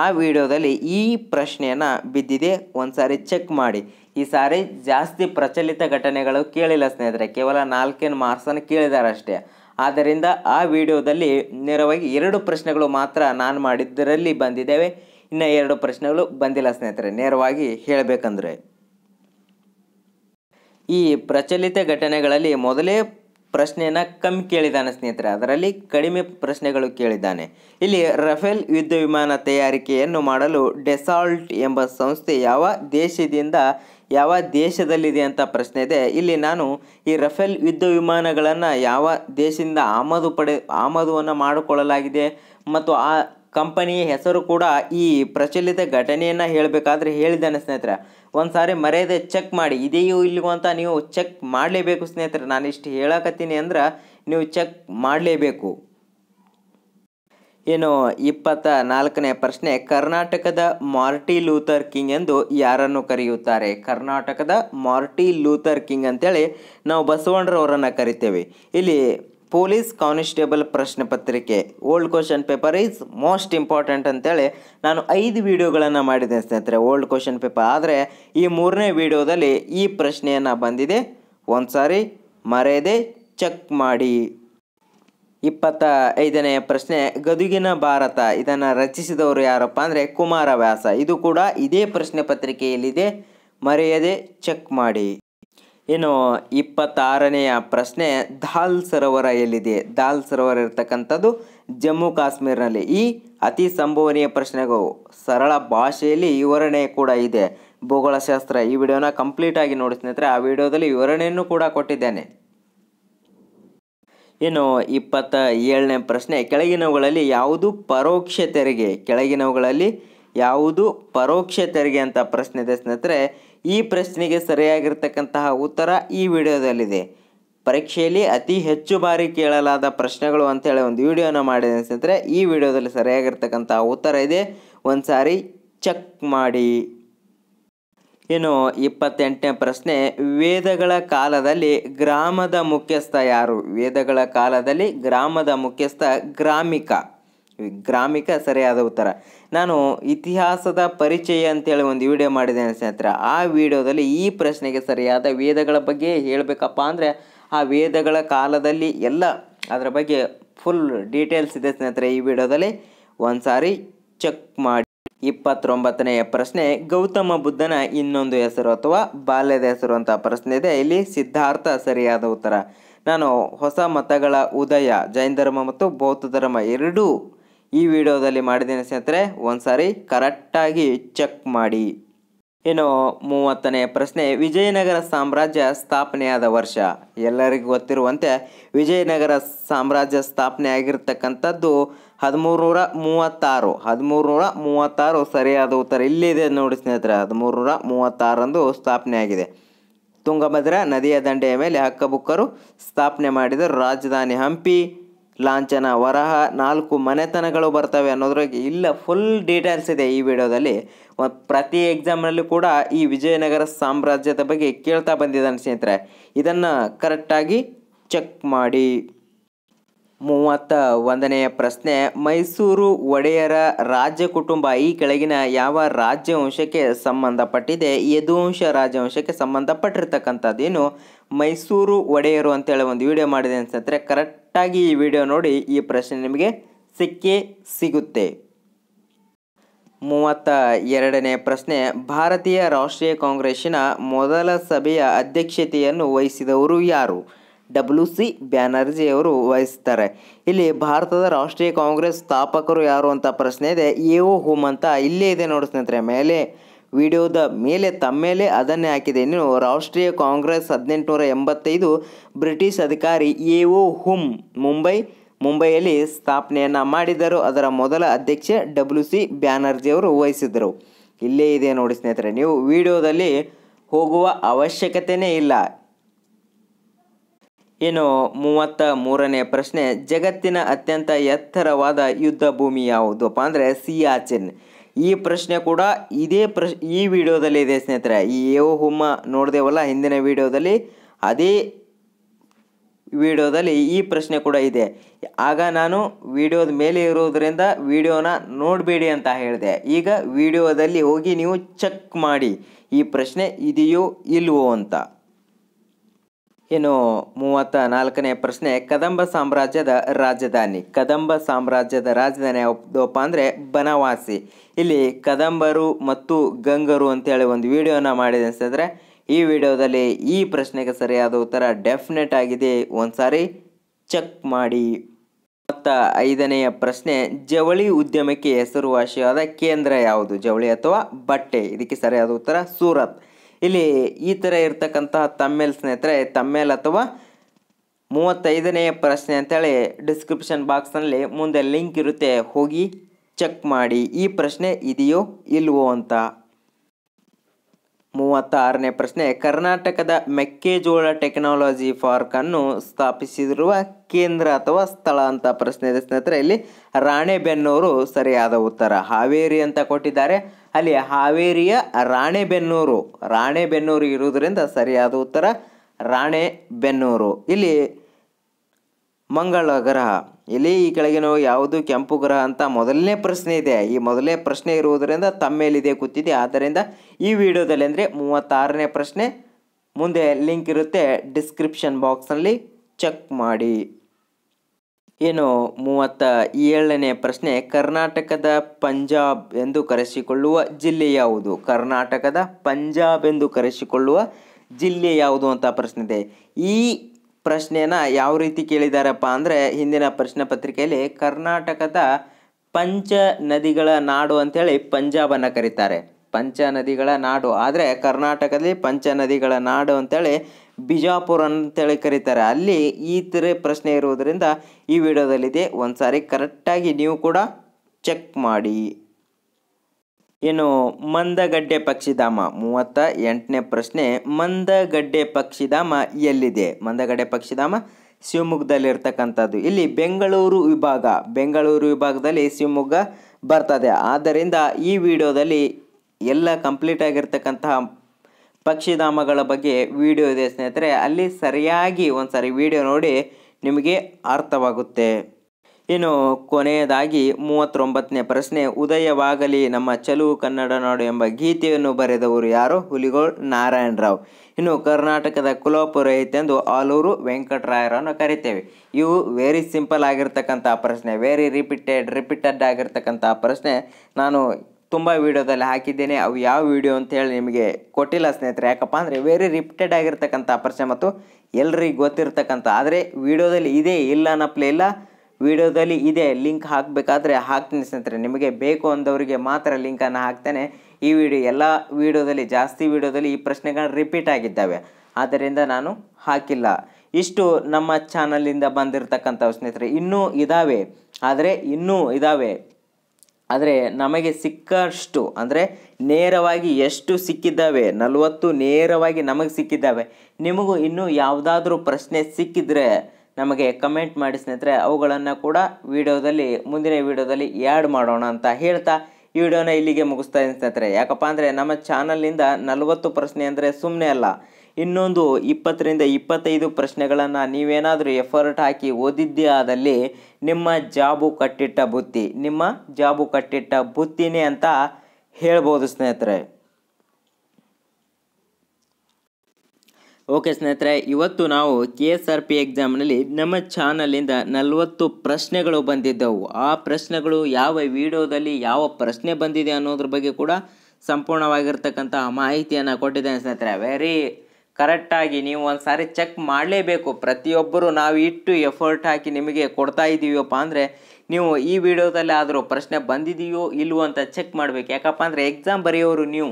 [SPEAKER 1] ಆ ವಿಡಿಯೋದಲ್ಲಿ ಈ ಪ್ರಶ್ನೆಯನ್ನು ಬಿದ್ದಿದೆ ಒಂದು ಸಾರಿ ಚೆಕ್ ಮಾಡಿ ಈ ಸಾರಿ ಜಾಸ್ತಿ ಪ್ರಚಲಿತ ಘಟನೆಗಳು ಕೇಳಿಲ್ಲ ಸ್ನೇಹಿತರೆ ಕೇವಲ ನಾಲ್ಕೇನು ಮಾರ್ಕ್ಸನ್ನು ಕೇಳಿದ್ದಾರೆ ಅಷ್ಟೇ ಆದ್ದರಿಂದ ಆ ವಿಡಿಯೋದಲ್ಲಿ ನೇರವಾಗಿ ಎರಡು ಪ್ರಶ್ನೆಗಳು ಮಾತ್ರ ನಾನು ಮಾಡಿದ್ದರಲ್ಲಿ ಬಂದಿದ್ದೇವೆ ಇನ್ನು ಎರಡು ಪ್ರಶ್ನೆಗಳು ಬಂದಿಲ್ಲ ಸ್ನೇಹಿತರೆ ನೇರವಾಗಿ ಹೇಳಬೇಕಂದ್ರೆ ಈ ಪ್ರಚಲಿತ ಘಟನೆಗಳಲ್ಲಿ ಮೊದಲೇ ಪ್ರಶ್ನೆಯನ್ನು ಕಮ್ಮಿ ಕೇಳಿದ್ದಾನೆ ಸ್ನೇಹಿತರೆ ಅದರಲ್ಲಿ ಕಡಿಮೆ ಪ್ರಶ್ನೆಗಳು ಕೇಳಿದ್ದಾನೆ ಇಲ್ಲಿ ರಫೇಲ್ ಯುದ್ಧ ವಿಮಾನ ತಯಾರಿಕೆಯನ್ನು ಮಾಡಲು ಡೆಸಾಲ್ಟ್ ಎಂಬ ಸಂಸ್ಥೆ ಯಾವ ದೇಶದಿಂದ ಯಾವ ದೇಶದಲ್ಲಿದೆ ಅಂತ ಪ್ರಶ್ನೆ ಇದೆ ಇಲ್ಲಿ ನಾನು ಈ ರಫೇಲ್ ಯುದ್ಧ ವಿಮಾನಗಳನ್ನು ಯಾವ ದೇಶದಿಂದ ಆಮದು ಪಡೆ ಆಮದುವನ್ನು ಮಾಡಿಕೊಳ್ಳಲಾಗಿದೆ ಮತ್ತು ಆ ಕಂಪನಿಯ ಹೆಸರು ಕೂಡ ಈ ಪ್ರಚಲಿತ ಘಟನೆಯನ್ನು ಹೇಳಬೇಕಾದ್ರೆ ಹೇಳಿದ್ದಾನೆ ಸ್ನೇಹಿತರೆ ಒಂದು ಸಾರಿ ಮರ್ಯಾದೆ ಚೆಕ್ ಮಾಡಿ ಇದೆಯೋ ಇಲ್ಲಿಗೋ ಅಂತ ನೀವು ಚೆಕ್ ಮಾಡಲೇಬೇಕು ಸ್ನೇಹಿತರೆ ನಾನು ಇಷ್ಟು ಹೇಳಕತ್ತೀನಿ ಅಂದ್ರೆ ನೀವು ಚೆಕ್ ಮಾಡಲೇಬೇಕು ಏನು ಇಪ್ಪತ್ತ ನಾಲ್ಕನೇ ಪ್ರಶ್ನೆ ಕರ್ನಾಟಕದ ಮಾರ್ಟಿ ಲೂಥರ್ ಕಿಂಗ್ ಎಂದು ಯಾರನ್ನು ಕರೆಯುತ್ತಾರೆ ಕರ್ನಾಟಕದ ಮಾರ್ಟಿ ಲೂಥರ್ ಕಿಂಗ್ ಅಂತೇಳಿ ನಾವು ಬಸವಣ್ಣರವರನ್ನು ಕರಿತೇವೆ ಇಲ್ಲಿ ಪೊಲೀಸ್ ಕಾನ್ಸ್ಟೇಬಲ್ ಪ್ರಶ್ನೆ ಪತ್ರಿಕೆ old question paper is most important ಅಂತೇಳಿ ನಾನು ಐದು ವಿಡಿಯೋಗಳನ್ನು ಮಾಡಿದೆ ಸ್ನೇಹಿತರೆ ಓಲ್ಡ್ ಕ್ವಶನ್ ಪೇಪರ್ ಆದರೆ ಈ ಮೂರನೇ ವಿಡಿಯೋದಲ್ಲಿ ಈ ಪ್ರಶ್ನೆಯನ್ನು ಬಂದಿದೆ ಒಂದು ಸಾರಿ ಮರೆಯದೆ ಚೆಕ್ ಮಾಡಿ ಇಪ್ಪತ್ತ ಐದನೆಯ ಪ್ರಶ್ನೆ ಗದುಗಿನ ಭಾರತ ಇದನ್ನು ರಚಿಸಿದವರು ಯಾರಪ್ಪ ಅಂದರೆ ಕುಮಾರವ್ಯಾಸ ಇದು ಕೂಡ ಇದೇ ಪ್ರಶ್ನೆ ಪತ್ರಿಕೆಯಲ್ಲಿದೆ ಮರೆಯದೆ ಚೆಕ್ ಮಾಡಿ ಇನ್ನು ಇಪ್ಪತ್ತಾರನೆಯ ಪ್ರಶ್ನೆ ದಾಲ್ ಸರೋವರ ಎಲ್ಲಿದೆ ದಾಲ್ ಸರೋವರ ಇರತಕ್ಕಂಥದ್ದು ಜಮ್ಮು ಕಾಶ್ಮೀರ್ನಲ್ಲಿ ಈ ಅತಿ ಸಂಭವನೀಯ ಪ್ರಶ್ನೆಗೂ ಸರಳ ಭಾಷೆಯಲ್ಲಿ ವಿವರಣೆ ಕೂಡ ಇದೆ ಭೂಗೋಳಶಾಸ್ತ್ರ ಈ ವಿಡಿಯೋನ ಕಂಪ್ಲೀಟಾಗಿ ನೋಡಿ ಆ ವಿಡಿಯೋದಲ್ಲಿ ವಿವರಣೆಯನ್ನು ಕೂಡ ಕೊಟ್ಟಿದ್ದೇನೆ ಏನು ಇಪ್ಪತ್ತ ಏಳನೇ ಪ್ರಶ್ನೆ ಕೆಳಗಿನವುಗಳಲ್ಲಿ ಯಾವುದು ಪರೋಕ್ಷ ತೆರಿಗೆ ಕೆಳಗಿನವುಗಳಲ್ಲಿ ಯಾವುದು ಪರೋಕ್ಷ ತೆರಿಗೆ ಅಂತ ಪ್ರಶ್ನೆ ಇದೆ ಸ್ನೇಹಿತರೆ ಈ ಪ್ರಶ್ನೆಗೆ ಸರಿಯಾಗಿರ್ತಕ್ಕಂತಹ ಉತ್ತರ ಈ ವಿಡಿಯೋದಲ್ಲಿದೆ ಪರೀಕ್ಷೆಯಲ್ಲಿ ಅತಿ ಹೆಚ್ಚು ಬಾರಿ ಕೇಳಲಾದ ಪ್ರಶ್ನೆಗಳು ಅಂತೇಳಿ ಒಂದು ವಿಡಿಯೋನ ಮಾಡಿದೆ ಸ್ನೇಹಿತರೆ ಈ ವಿಡಿಯೋದಲ್ಲಿ ಸರಿಯಾಗಿರ್ತಕ್ಕಂತಹ ಉತ್ತರ ಇದೆ ಒಂದು ಸಾರಿ ಚೆಕ್ ಮಾಡಿ ಇನ್ನು ಇಪ್ಪತ್ತೆಂಟನೇ ಪ್ರಶ್ನೆ ವೇದಗಳ ಕಾಲದಲ್ಲಿ ಗ್ರಾಮದ ಮುಖ್ಯಸ್ಥ ಯಾರು ವೇದಗಳ ಕಾಲದಲ್ಲಿ ಗ್ರಾಮದ ಮುಖ್ಯಸ್ಥ ಗ್ರಾಮಿಕ ಗ್ರಾಮಿಕ ಸರಿಯಾದ ಉತ್ತರ ನಾನು ಇತಿಹಾಸದ ಪರಿಚಯ ಅಂತೇಳಿ ಒಂದು ವಿಡಿಯೋ ಮಾಡಿದ್ದೇನೆ ಸ್ನೇಹಿತರೆ ಆ ವಿಡಿಯೋದಲ್ಲಿ ಈ ಪ್ರಶ್ನೆಗೆ ಸರಿಯಾದ ವೇದಗಳ ಬಗ್ಗೆ ಹೇಳಬೇಕಪ್ಪ ಅಂದರೆ ಆ ವೇದಗಳ ಕಾಲದಲ್ಲಿ ಎಲ್ಲ ಅದರ ಬಗ್ಗೆ ಫುಲ್ ಡೀಟೇಲ್ಸ್ ಇದೆ ಸ್ನೇಹಿತರೆ ಈ ವಿಡಿಯೋದಲ್ಲಿ ಒಂದು ಸಾರಿ ಚೆಕ್ ಮಾಡಿ ಇಪ್ಪತ್ತೊಂಬತ್ತನೆಯ ಪ್ರಶ್ನೆ ಗೌತಮ ಬುದ್ಧನ ಇನ್ನೊಂದು ಹೆಸರು ಅಥವಾ ಬಾಲ್ಯದ ಹೆಸರು ಅಂತ ಪ್ರಶ್ನೆ ಇದೆ ಇಲ್ಲಿ ಸಿದ್ಧಾರ್ಥ ಸರಿಯಾದ ಉತ್ತರ ನಾನು ಹೊಸ ಮತಗಳ ಉದಯ ಜೈನ್ ಧರ್ಮ ಮತ್ತು ಬೌದ್ಧ ಧರ್ಮ ಎರಡೂ ಈ ವಿಡಿಯೋದಲ್ಲಿ ಮಾಡಿದ್ದೇನೆ ಸ್ನೇಹಿತರೆ ಒಂದು ಸಾರಿ ಕರೆಕ್ಟಾಗಿ ಚೆಕ್ ಮಾಡಿ ಇನ್ನು ಮೂವತ್ತನೇ ಪ್ರಶ್ನೆ ವಿಜಯನಗರ ಸಾಮ್ರಾಜ್ಯ ಸ್ಥಾಪನೆಯಾದ ವರ್ಷ ಎಲ್ಲರಿಗೂ ಗೊತ್ತಿರುವಂತೆ ವಿಜಯನಗರ ಸಾಮ್ರಾಜ್ಯ ಸ್ಥಾಪನೆ ಆಗಿರ್ತಕ್ಕಂಥದ್ದು ಹದಿಮೂರುನೂರ ಮೂವತ್ತಾರು ಹದಿಮೂರುನೂರ ಮೂವತ್ತಾರು ಸರಿಯಾದ ಉತ್ತರ ಇಲ್ಲಿದೆ ನೋಡಿ ಸ್ನೇಹಿತರೆ ಹದಿಮೂರುನೂರ ಮೂವತ್ತಾರಂದು ಸ್ಥಾಪನೆ ಆಗಿದೆ ತುಂಗಭದ್ರಾ ನದಿಯ ದಂಡೆಯ ಮೇಲೆ ಹಕ್ಕಬುಕ್ಕರು ಸ್ಥಾಪನೆ ಮಾಡಿದರು ರಾಜಧಾನಿ ಹಂಪಿ ಲಾಂಛನ ವರಹ ನಾಲ್ಕು ಮನೆತನಗಳು ಬರ್ತವೆ ಬಗ್ಗೆ ಇಲ್ಲ ಫುಲ್ ಡೀಟೇಲ್ಸ್ ಇದೆ ಈ ವಿಡಿಯೋದಲ್ಲಿ ಪ್ರತಿ ಎಕ್ಸಾಮ್ನಲ್ಲೂ ಕೂಡ ಈ ವಿಜಯನಗರ ಸಾಮ್ರಾಜ್ಯದ ಬಗ್ಗೆ ಕೇಳ್ತಾ ಬಂದಿದ್ದಾನೆ ಸ್ನೇಹಿತರೆ ಇದನ್ನು ಕರೆಕ್ಟಾಗಿ ಚೆಕ್ ಮಾಡಿ ಮೂವತ್ತ ಒಂದನೆಯ ಪ್ರಶ್ನೆ ಮೈಸೂರು ಒಡೆಯರ ರಾಜ್ಯ ಕುಟುಂಬ ಈ ಕೆಳಗಿನ ಯಾವ ರಾಜ್ಯವಂಶಕ್ಕೆ ಸಂಬಂಧಪಟ್ಟಿದೆ ಯದುವಂಶ ರಾಜವಂಶಕ್ಕೆ ಸಂಬಂಧಪಟ್ಟಿರ್ತಕ್ಕಂಥದ್ದೇನು ಮೈಸೂರು ಒಡೆಯರು ಅಂತೇಳಿ ಒಂದು ವಿಡಿಯೋ ಮಾಡಿದೆ ಅನ್ಸತ್ರೆ ಕರೆಕ್ಟಾಗಿ ಈ ವಿಡಿಯೋ ನೋಡಿ ಈ ಪ್ರಶ್ನೆ ನಿಮಗೆ ಸಿಕ್ಕೇ ಸಿಗುತ್ತೆ ಮೂವತ್ತ ಎರಡನೇ ಪ್ರಶ್ನೆ ಭಾರತೀಯ ರಾಷ್ಟ್ರೀಯ ಕಾಂಗ್ರೆಸ್ಸಿನ ಮೊದಲ ಸಭೆಯ ಅಧ್ಯಕ್ಷತೆಯನ್ನು ವಹಿಸಿದವರು ಯಾರು ಡಬ್ಲ್ಯೂ ಸಿ ಬ್ಯಾನರ್ಜಿಯವರು ವಹಿಸ್ತಾರೆ ಇಲ್ಲಿ ಭಾರತದ ರಾಷ್ಟ್ರೀಯ ಕಾಂಗ್ರೆಸ್ ಸ್ಥಾಪಕರು ಯಾರು ಅಂತ ಪ್ರಶ್ನೆ ಇದೆ ಎ ಓ ಹೋಮ್ ಅಂತ ಇಲ್ಲೇ ಇದೆ ನೋಡಿ ಸ್ನೇಹಿತರೆ ಮೇಲೆ ವಿಡಿಯೋದ ಮೇಲೆ ತಮ್ಮೇಲೆ ಅದನ್ನೇ ಹಾಕಿದೆ ಇನ್ನು ರಾಷ್ಟ್ರೀಯ ಕಾಂಗ್ರೆಸ್ ಹದಿನೆಂಟುನೂರ ಎಂಬತ್ತೈದು ಬ್ರಿಟಿಷ್ ಅಧಿಕಾರಿ ಎ ಓ ಹುಮ್ ಮುಂಬೈ ಮುಂಬೈಯಲ್ಲಿ ಸ್ಥಾಪನೆಯನ್ನು ಮಾಡಿದರು ಅದರ ಮೊದಲ ಅಧ್ಯಕ್ಷ ಡಬ್ಲ್ಯೂ ಸಿ ಬ್ಯಾನರ್ಜಿಯವರು ವಹಿಸಿದ್ದರು ಇಲ್ಲೇ ಇದೆ ನೋಡಿ ಸ್ನೇಹಿತರೆ ನೀವು ವಿಡಿಯೋದಲ್ಲಿ ಹೋಗುವ ಅವಶ್ಯಕತೆಯೇ ಇಲ್ಲ ಇನ್ನು ಮೂವತ್ತ ಮೂರನೇ ಪ್ರಶ್ನೆ ಜಗತ್ತಿನ ಅತ್ಯಂತ ಎತ್ತರವಾದ ಯುದ್ಧ ಭೂಮಿ ಯಾವುದಪ್ಪ ಅಂದರೆ ಸಿಯಾಚಿನ್ ಈ ಪ್ರಶ್ನೆ ಕೂಡ ಇದೇ ಪ್ರಶ್ ಈ ವಿಡಿಯೋದಲ್ಲಿ ಇದೆ ಸ್ನೇಹಿತರೆ ಈ ಯೋ ಹುಮ್ಮ ನೋಡಿದೆವಲ್ಲ ಹಿಂದಿನ ವಿಡಿಯೋದಲ್ಲಿ ಅದೇ ವಿಡಿಯೋದಲ್ಲಿ ಈ ಪ್ರಶ್ನೆ ಕೂಡ ಇದೆ ಆಗ ನಾನು ವಿಡಿಯೋದ ಮೇಲೆ ಇರೋದರಿಂದ ವಿಡಿಯೋನ ನೋಡಬೇಡಿ ಅಂತ ಹೇಳಿದೆ ಈಗ ವಿಡಿಯೋದಲ್ಲಿ ಹೋಗಿ ನೀವು ಚೆಕ್ ಮಾಡಿ ಈ ಪ್ರಶ್ನೆ ಇದೆಯೋ ಇಲ್ವೋ ಅಂತ ಇನ್ನು ಮೂವತ್ತ ನಾಲ್ಕನೇ ಪ್ರಶ್ನೆ ಕದಂಬ ಸಾಮ್ರಾಜ್ಯದ ರಾಜಧಾನಿ ಕದಂಬ ಸಾಮ್ರಾಜ್ಯದ ರಾಜಧಾನಿ ಯಾವುದಪ್ಪ ಅಂದರೆ ಬನವಾಸಿ ಇಲ್ಲಿ ಕದಂಬರು ಮತ್ತು ಗಂಗರು ಅಂತೇಳಿ ಒಂದು ವಿಡಿಯೋನ ಮಾಡಿದೆ ಅನಿಸಿದ್ರೆ ಈ ವಿಡಿಯೋದಲ್ಲಿ ಈ ಪ್ರಶ್ನೆಗೆ ಸರಿಯಾದ ಉತ್ತರ ಡೆಫಿನೆಟ್ ಆಗಿದೆ ಒಂದು ಸಾರಿ ಚೆಕ್ ಮಾಡಿ ಮತ್ತು ಐದನೆಯ ಪ್ರಶ್ನೆ ಜವಳಿ ಉದ್ಯಮಕ್ಕೆ ಹೆಸರುವಾಸಿಯಾದ ಕೇಂದ್ರ ಯಾವುದು ಜವಳಿ ಅಥವಾ ಬಟ್ಟೆ ಇದಕ್ಕೆ ಸರಿಯಾದ ಉತ್ತರ ಸೂರತ್ ಇಲ್ಲಿ ಈ ಥರ ಇರ್ತಕ್ಕಂತಹ ತಮ್ಮೇಲ್ ಸ್ನೇಹಿತರೆ ತಮ್ಮೇಲ್ ಅಥವಾ ಮೂವತ್ತೈದನೆಯ ಪ್ರಶ್ನೆ ಅಂತೇಳಿ ಡಿಸ್ಕ್ರಿಪ್ಷನ್ ಬಾಕ್ಸ್ನಲ್ಲಿ ಮುಂದೆ ಲಿಂಕ್ ಇರುತ್ತೆ ಹೋಗಿ ಚೆಕ್ ಮಾಡಿ ಈ ಪ್ರಶ್ನೆ ಇದೆಯೋ ಇಲ್ವೋ ಅಂತ ಮೂವತ್ತಾರನೇ ಪ್ರಶ್ನೆ ಕರ್ನಾಟಕದ ಮೆಕ್ಕೆಜೋಳ ಟೆಕ್ನಾಲಜಿ ಪಾರ್ಕ್ ಅನ್ನು ಸ್ಥಾಪಿಸಿರುವ ಕೇಂದ್ರ ಅಥವಾ ಸ್ಥಳ ಅಂತ ಪ್ರಶ್ನೆ ಇದೆ ಸ್ನೇಹಿತರೆ ಇಲ್ಲಿ ರಾಣೆಬೆನ್ನೂರು ಸರಿಯಾದ ಉತ್ತರ ಹಾವೇರಿ ಅಂತ ಕೊಟ್ಟಿದ್ದಾರೆ ಅಲ್ಲಿ ಹಾವೇರಿಯ ರಾಣೆಬೆನ್ನೂರು ರಾಣೆಬೆನ್ನೂರು ಇರುವುದರಿಂದ ಸರಿಯಾದ ಉತ್ತರ ರಾಣೆಬೆನ್ನೂರು ಇಲ್ಲಿ ಮಂಗಳ ಗ್ರಹ ಇಲ್ಲಿ ಈ ಕೆಳಗಿನ ಯಾವುದು ಕೆಂಪು ಗ್ರಹ ಅಂತ ಮೊದಲನೇ ಪ್ರಶ್ನೆ ಇದೆ ಈ ಮೊದಲನೇ ಪ್ರಶ್ನೆ ಇರುವುದರಿಂದ ತಮ್ಮೇಲಿದೆ ಕೂತಿದೆ ಆದ್ದರಿಂದ ಈ ವಿಡಿಯೋದಲ್ಲಿ ಅಂದರೆ ಮೂವತ್ತಾರನೇ ಪ್ರಶ್ನೆ ಮುಂದೆ ಲಿಂಕ್ ಇರುತ್ತೆ ಡಿಸ್ಕ್ರಿಪ್ಷನ್ ಬಾಕ್ಸ್ನಲ್ಲಿ ಚೆಕ್ ಮಾಡಿ ಏನು ಮೂವತ್ತ ಏಳನೇ ಪ್ರಶ್ನೆ ಕರ್ನಾಟಕದ ಪಂಜಾಬ್ ಎಂದು ಕರೆಸಿಕೊಳ್ಳುವ ಜಿಲ್ಲೆ ಯಾವುದು ಕರ್ನಾಟಕದ ಪಂಜಾಬ್ ಎಂದು ಕರೆಸಿಕೊಳ್ಳುವ ಜಿಲ್ಲೆ ಯಾವುದು ಅಂತ ಪ್ರಶ್ನೆ ಇದೆ ಈ ಪ್ರಶ್ನೆನ ಯಾವ ರೀತಿ ಕೇಳಿದಾರಪ್ಪ ಅಂದರೆ ಹಿಂದಿನ ಪ್ರಶ್ನೆ ಪತ್ರಿಕೆಯಲ್ಲಿ ಕರ್ನಾಟಕದ ಪಂಚ ನದಿಗಳ ನಾಡು ಅಂತೇಳಿ ಪಂಜಾಬನ್ನು ಕರೀತಾರೆ ಪಂಚ ನದಿಗಳ ನಾಡು ಆದರೆ ಕರ್ನಾಟಕದಲ್ಲಿ ಪಂಚ ನದಿಗಳ ನಾಡು ಅಂತೇಳಿ ಬಿಜಾಪುರ ಅಂತೇಳಿ ಕರೀತಾರೆ ಅಲ್ಲಿ ಈ ಥರ ಪ್ರಶ್ನೆ ಇರುವುದರಿಂದ ಈ ವಿಡಿಯೋದಲ್ಲಿದೆ ಒಂದು ಸಾರಿ ಕರೆಕ್ಟಾಗಿ ನೀವು ಕೂಡ ಚೆಕ್ ಮಾಡಿ ಏನು ಮಂದಗಡ್ಡೆ ಪಕ್ಷಿಧಾಮ ಮೂವತ್ತ ಎಂಟನೇ ಪ್ರಶ್ನೆ ಮಂದಗಡ್ಡೆ ಪಕ್ಷಿಧಾಮ ಎಲ್ಲಿದೆ ಮಂದಗಡ್ಡೆ ಪಕ್ಷಿಧಾಮ ಶಿವಮೊಗ್ಗದಲ್ಲಿರ್ತಕ್ಕಂಥದ್ದು ಇಲ್ಲಿ ಬೆಂಗಳೂರು ವಿಭಾಗ ಬೆಂಗಳೂರು ವಿಭಾಗದಲ್ಲಿ ಶಿವಮೊಗ್ಗ ಬರ್ತದೆ ಆದ್ದರಿಂದ ಈ ವಿಡಿಯೋದಲ್ಲಿ ಎಲ್ಲ ಕಂಪ್ಲೀಟ್ ಆಗಿರ್ತಕ್ಕಂತಹ ಪಕ್ಷಿಧಾಮಗಳ ಬಗ್ಗೆ ವಿಡಿಯೋ ಇದೆ ಸ್ನೇಹಿತರೆ ಅಲ್ಲಿ ಸರಿಯಾಗಿ ಒಂದು ಸಾರಿ ವಿಡಿಯೋ ನೋಡಿ ನಿಮಗೆ ಅರ್ಥವಾಗುತ್ತೆ ಇನ್ನು ಕೊನೆಯದಾಗಿ ಮೂವತ್ತೊಂಬತ್ತನೇ ಪ್ರಶ್ನೆ ಉದಯವಾಗಲಿ ನಮ್ಮ ಚಲು ಕನ್ನಡ ನಾಡು ಎಂಬ ಗೀತೆಯನ್ನು ಬರೆದವರು ಯಾರು ಹುಲಿಗೋಳ್ ನಾರಾಯಣರಾವ್ ಇನ್ನು ಕರ್ನಾಟಕದ ಕುಲಪುರೋಹಿತ್ ಎಂದು ಆಲೂರು ವೆಂಕಟರಾಯರನ್ನು ಕರಿತೇವೆ ಇವು ವೆರಿ ಸಿಂಪಲ್ ಆಗಿರ್ತಕ್ಕಂಥ ಪ್ರಶ್ನೆ ವೆರಿ ರಿಪೀಟೆಡ್ ರಿಪೀಟೆಡ್ ಆಗಿರ್ತಕ್ಕಂಥ ಪ್ರಶ್ನೆ ನಾನು ತುಂಬ ವೀಡಿಯೋದಲ್ಲಿ ಹಾಕಿದ್ದೇನೆ ಅವು ಯಾವ ವೀಡಿಯೋ ಅಂತೇಳಿ ನಿಮಗೆ ಕೊಟ್ಟಿಲ್ಲ ಸ್ನೇಹಿತರೆ ಯಾಕಪ್ಪ ಅಂದರೆ ವೆರಿ ರಿಪಿಟೆಡ್ ಆಗಿರ್ತಕ್ಕಂಥ ಪರಿಚಯ ಮತ್ತು ಎಲ್ರಿಗೂ ಗೊತ್ತಿರ್ತಕ್ಕಂಥ ಆದರೆ ವೀಡಿಯೋದಲ್ಲಿ ಇದೆ ಇಲ್ಲ ಅನ್ನಪ್ಲೇ ಇಲ್ಲ ವೀಡಿಯೋದಲ್ಲಿ ಇದೆ ಲಿಂಕ್ ಹಾಕಬೇಕಾದ್ರೆ ಹಾಕ್ತೀನಿ ಸ್ನೇಹಿತರೆ ನಿಮಗೆ ಬೇಕು ಅಂದವರಿಗೆ ಮಾತ್ರ ಲಿಂಕನ್ನು ಹಾಕ್ತೇನೆ ಈ ವಿಡಿಯೋ ಎಲ್ಲ ವೀಡಿಯೋದಲ್ಲಿ ಜಾಸ್ತಿ ವೀಡಿಯೋದಲ್ಲಿ ಈ ಪ್ರಶ್ನೆಗಳು ರಿಪೀಟ್ ಆಗಿದ್ದಾವೆ ಆದ್ದರಿಂದ ನಾನು ಹಾಕಿಲ್ಲ ಇಷ್ಟು ನಮ್ಮ ಚಾನಲಿಂದ ಬಂದಿರತಕ್ಕಂಥವು ಸ್ನೇಹಿತರೆ ಇನ್ನೂ ಇದ್ದಾವೆ ಆದರೆ ಇನ್ನೂ ಇದ್ದಾವೆ ಆದರೆ ನಮಗೆ ಸಿಕ್ಕಷ್ಟು ಅಂದರೆ ನೇರವಾಗಿ ಎಷ್ಟು ಸಿಕ್ಕಿದ್ದಾವೆ ನಲವತ್ತು ನೇರವಾಗಿ ನಮಗೆ ಸಿಕ್ಕಿದ್ದಾವೆ ನಿಮಗೂ ಇನ್ನೂ ಯಾವುದಾದ್ರೂ ಪ್ರಶ್ನೆ ಸಿಕ್ಕಿದರೆ ನಮಗೆ ಕಮೆಂಟ್ ಮಾಡಿ ಸ್ನೇಹಿತರೆ ಅವುಗಳನ್ನು ಕೂಡ ವಿಡಿಯೋದಲ್ಲಿ ಮುಂದಿನ ವಿಡಿಯೋದಲ್ಲಿ ಆ್ಯಡ್ ಮಾಡೋಣ ಅಂತ ಹೇಳ್ತಾ ಈ ವಿಡಿಯೋನ ಇಲ್ಲಿಗೆ ಮುಗಿಸ್ತಾ ಇದ್ದೀನಿ ಸ್ನೇಹಿತರೆ ಯಾಕಪ್ಪ ಅಂದರೆ ನಮ್ಮ ಚಾನಲ್ನಿಂದ ನಲವತ್ತು ಪ್ರಶ್ನೆ ಅಂದರೆ ಸುಮ್ಮನೆ ಅಲ್ಲ ಇನ್ನೊಂದು ಇಪ್ಪತ್ತರಿಂದ ಇಪ್ಪತ್ತೈದು ಪ್ರಶ್ನೆಗಳನ್ನು ನೀವೇನಾದರೂ ಎಫರ್ಟ್ ಹಾಕಿ ಓದಿದ್ದೇ ಆದಲ್ಲಿ ನಿಮ್ಮ ಜಾಬು ಕಟ್ಟಿಟ್ಟ ಬುತ್ತಿ ನಿಮ್ಮ ಜಾಬು ಕಟ್ಟಿಟ್ಟ ಬುತ್ತಿನೇ ಅಂತ ಹೇಳ್ಬೋದು ಸ್ನೇಹಿತರೆ ಓಕೆ ಸ್ನೇಹಿತರೆ ಇವತ್ತು ನಾವು ಕೆ ಎಸ್ ಆರ್ ಪಿ ಎಕ್ಸಾಮ್ನಲ್ಲಿ ನಮ್ಮ ಚಾನಲಿಂದ ನಲವತ್ತು ಪ್ರಶ್ನೆಗಳು ಬಂದಿದ್ದವು ಆ ಪ್ರಶ್ನೆಗಳು ಯಾವ ವಿಡಿಯೋದಲ್ಲಿ ಯಾವ ಪ್ರಶ್ನೆ ಬಂದಿದೆ ಅನ್ನೋದ್ರ ಬಗ್ಗೆ ಕೂಡ ಸಂಪೂರ್ಣವಾಗಿರ್ತಕ್ಕಂಥ ಮಾಹಿತಿಯನ್ನು ಕೊಟ್ಟಿದ್ದೇನೆ ಸ್ನೇಹಿತರೆ ವೆರಿ ಕರೆಕ್ಟಾಗಿ ನೀವು ಒಂದು ಸಾರಿ ಚೆಕ್ ಮಾಡಲೇಬೇಕು ಪ್ರತಿಯೊಬ್ಬರು ನಾವು ಇಟ್ಟು ಎಫರ್ಟ್ ಹಾಕಿ ನಿಮಗೆ ಕೊಡ್ತಾ ಇದ್ದೀವಪ್ಪ ಅಂದರೆ ನೀವು ಈ ವಿಡಿಯೋದಲ್ಲಿ ಆದರೂ ಪ್ರಶ್ನೆ ಬಂದಿದೆಯೋ ಇಲ್ಲವೋ ಅಂತ ಚೆಕ್ ಮಾಡಬೇಕು ಯಾಕಪ್ಪ ಅಂದರೆ ಎಕ್ಸಾಮ್ ಬರೆಯೋರು ನೀವು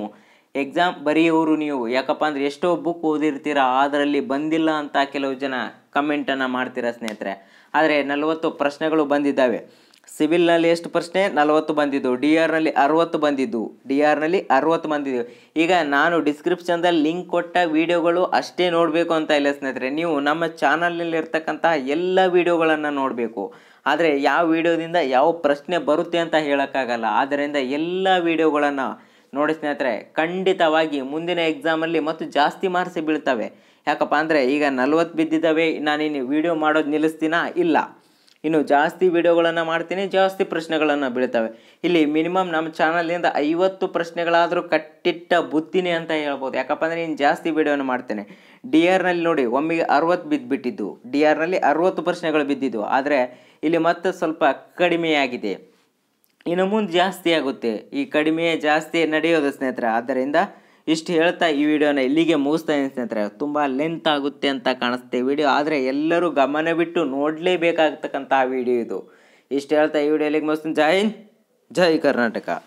[SPEAKER 1] ಎಕ್ಸಾಮ್ ಬರೆಯೋರು ನೀವು ಯಾಕಪ್ಪ ಅಂದರೆ ಎಷ್ಟೋ ಬುಕ್ ಓದಿರ್ತೀರ ಅದರಲ್ಲಿ ಬಂದಿಲ್ಲ ಅಂತ ಕೆಲವು ಜನ ಕಮೆಂಟನ್ನು ಮಾಡ್ತೀರ ಸ್ನೇಹಿತರೆ ಆದರೆ ನಲವತ್ತು ಪ್ರಶ್ನೆಗಳು ಬಂದಿದ್ದಾವೆ ಸಿವಿಲ್ನಲ್ಲಿ ಎಷ್ಟು ಪ್ರಶ್ನೆ ನಲವತ್ತು ಬಂದಿದ್ದು ಡಿ ಆರ್ನಲ್ಲಿ ಅರುವತ್ತು ಬಂದಿದ್ದು ಡಿ ಆರ್ನಲ್ಲಿ ಅರುವತ್ತು ಬಂದಿದ್ದು ಈಗ ನಾನು ಡಿಸ್ಕ್ರಿಪ್ಷನ್ದಲ್ಲಿ ಲಿಂಕ್ ಕೊಟ್ಟ ವೀಡಿಯೋಗಳು ಅಷ್ಟೇ ನೋಡಬೇಕು ಅಂತ ಇಲ್ಲ ಸ್ನೇಹಿತರೆ ನೀವು ನಮ್ಮ ಚಾನಲ್ನಲ್ಲಿ ಇರ್ತಕ್ಕಂತಹ ಎಲ್ಲ ವೀಡಿಯೋಗಳನ್ನು ನೋಡಬೇಕು ಆದರೆ ಯಾವ ವೀಡಿಯೋದಿಂದ ಯಾವ ಪ್ರಶ್ನೆ ಬರುತ್ತೆ ಅಂತ ಹೇಳೋಕ್ಕಾಗಲ್ಲ ಆದ್ದರಿಂದ ಎಲ್ಲ ವೀಡಿಯೋಗಳನ್ನು ನೋಡಿ ಸ್ನೇಹಿತರೆ ಖಂಡಿತವಾಗಿ ಮುಂದಿನ ಎಕ್ಸಾಮಲ್ಲಿ ಮತ್ತು ಜಾಸ್ತಿ ಮಾರ್ಕ್ಸ್ ಬೀಳ್ತವೆ ಯಾಕಪ್ಪ ಅಂದರೆ ಈಗ ನಲವತ್ತು ಬಿದ್ದಿದ್ದಾವೆ ನಾನೇನು ವೀಡಿಯೋ ಮಾಡೋದು ನಿಲ್ಲಿಸ್ತೀನ ಇಲ್ಲ ಇನ್ನು ಜಾಸ್ತಿ ವಿಡಿಯೋಗಳನ್ನು ಮಾಡ್ತೀನಿ ಜಾಸ್ತಿ ಪ್ರಶ್ನೆಗಳನ್ನು ಬೀಳ್ತವೆ ಇಲ್ಲಿ ಮಿನಿಮಮ್ ನಮ್ಮ ಚಾನಲಿಂದ ಐವತ್ತು ಪ್ರಶ್ನೆಗಳಾದರೂ ಕಟ್ಟಿಟ್ಟ ಬುತ್ತಿನಿ ಅಂತ ಹೇಳ್ಬೋದು ಯಾಕಪ್ಪ ಅಂದರೆ ನೀನು ಜಾಸ್ತಿ ವಿಡಿಯೋನ ಮಾಡ್ತೇನೆ ಡಿ ಆರ್ನಲ್ಲಿ ನೋಡಿ ಒಮ್ಮೆಗೆ ಅರವತ್ತು ಬಿದ್ದುಬಿಟ್ಟಿದ್ದು ಡಿ ಆರ್ನಲ್ಲಿ ಅರವತ್ತು ಪ್ರಶ್ನೆಗಳು ಬಿದ್ದಿದ್ದು ಆದರೆ ಇಲ್ಲಿ ಮತ್ತೆ ಸ್ವಲ್ಪ ಕಡಿಮೆಯಾಗಿದೆ ಇನ್ನು ಮುಂದೆ ಜಾಸ್ತಿ ಆಗುತ್ತೆ ಈ ಕಡಿಮೆ ಜಾಸ್ತಿ ನಡೆಯೋದು ಸ್ನೇಹಿತರೆ ಆದ್ದರಿಂದ ಇಷ್ಟು ಹೇಳ್ತಾ ಈ ವಿಡಿಯೋನ ಇಲ್ಲಿಗೆ ಮುಗಿಸ್ತಾ ಸ್ನೇಹಿತರೆ ತುಂಬ ಲೆಂತ್ ಆಗುತ್ತೆ ಅಂತ ಕಾಣಿಸುತ್ತೆ ವಿಡಿಯೋ ಆದರೆ ಎಲ್ಲರೂ ಗಮನ ಬಿಟ್ಟು ನೋಡಲೇಬೇಕಾಗ್ತಕ್ಕಂಥ ವಿಡಿಯೋ ಇದು ಇಷ್ಟು ಹೇಳ್ತಾ ಈ ವಿಡಿಯೋ ಇಲ್ಲಿಗೆ ಮುಗಿಸ್ತೀನಿ ಜೈ ಜೈ ಕರ್ನಾಟಕ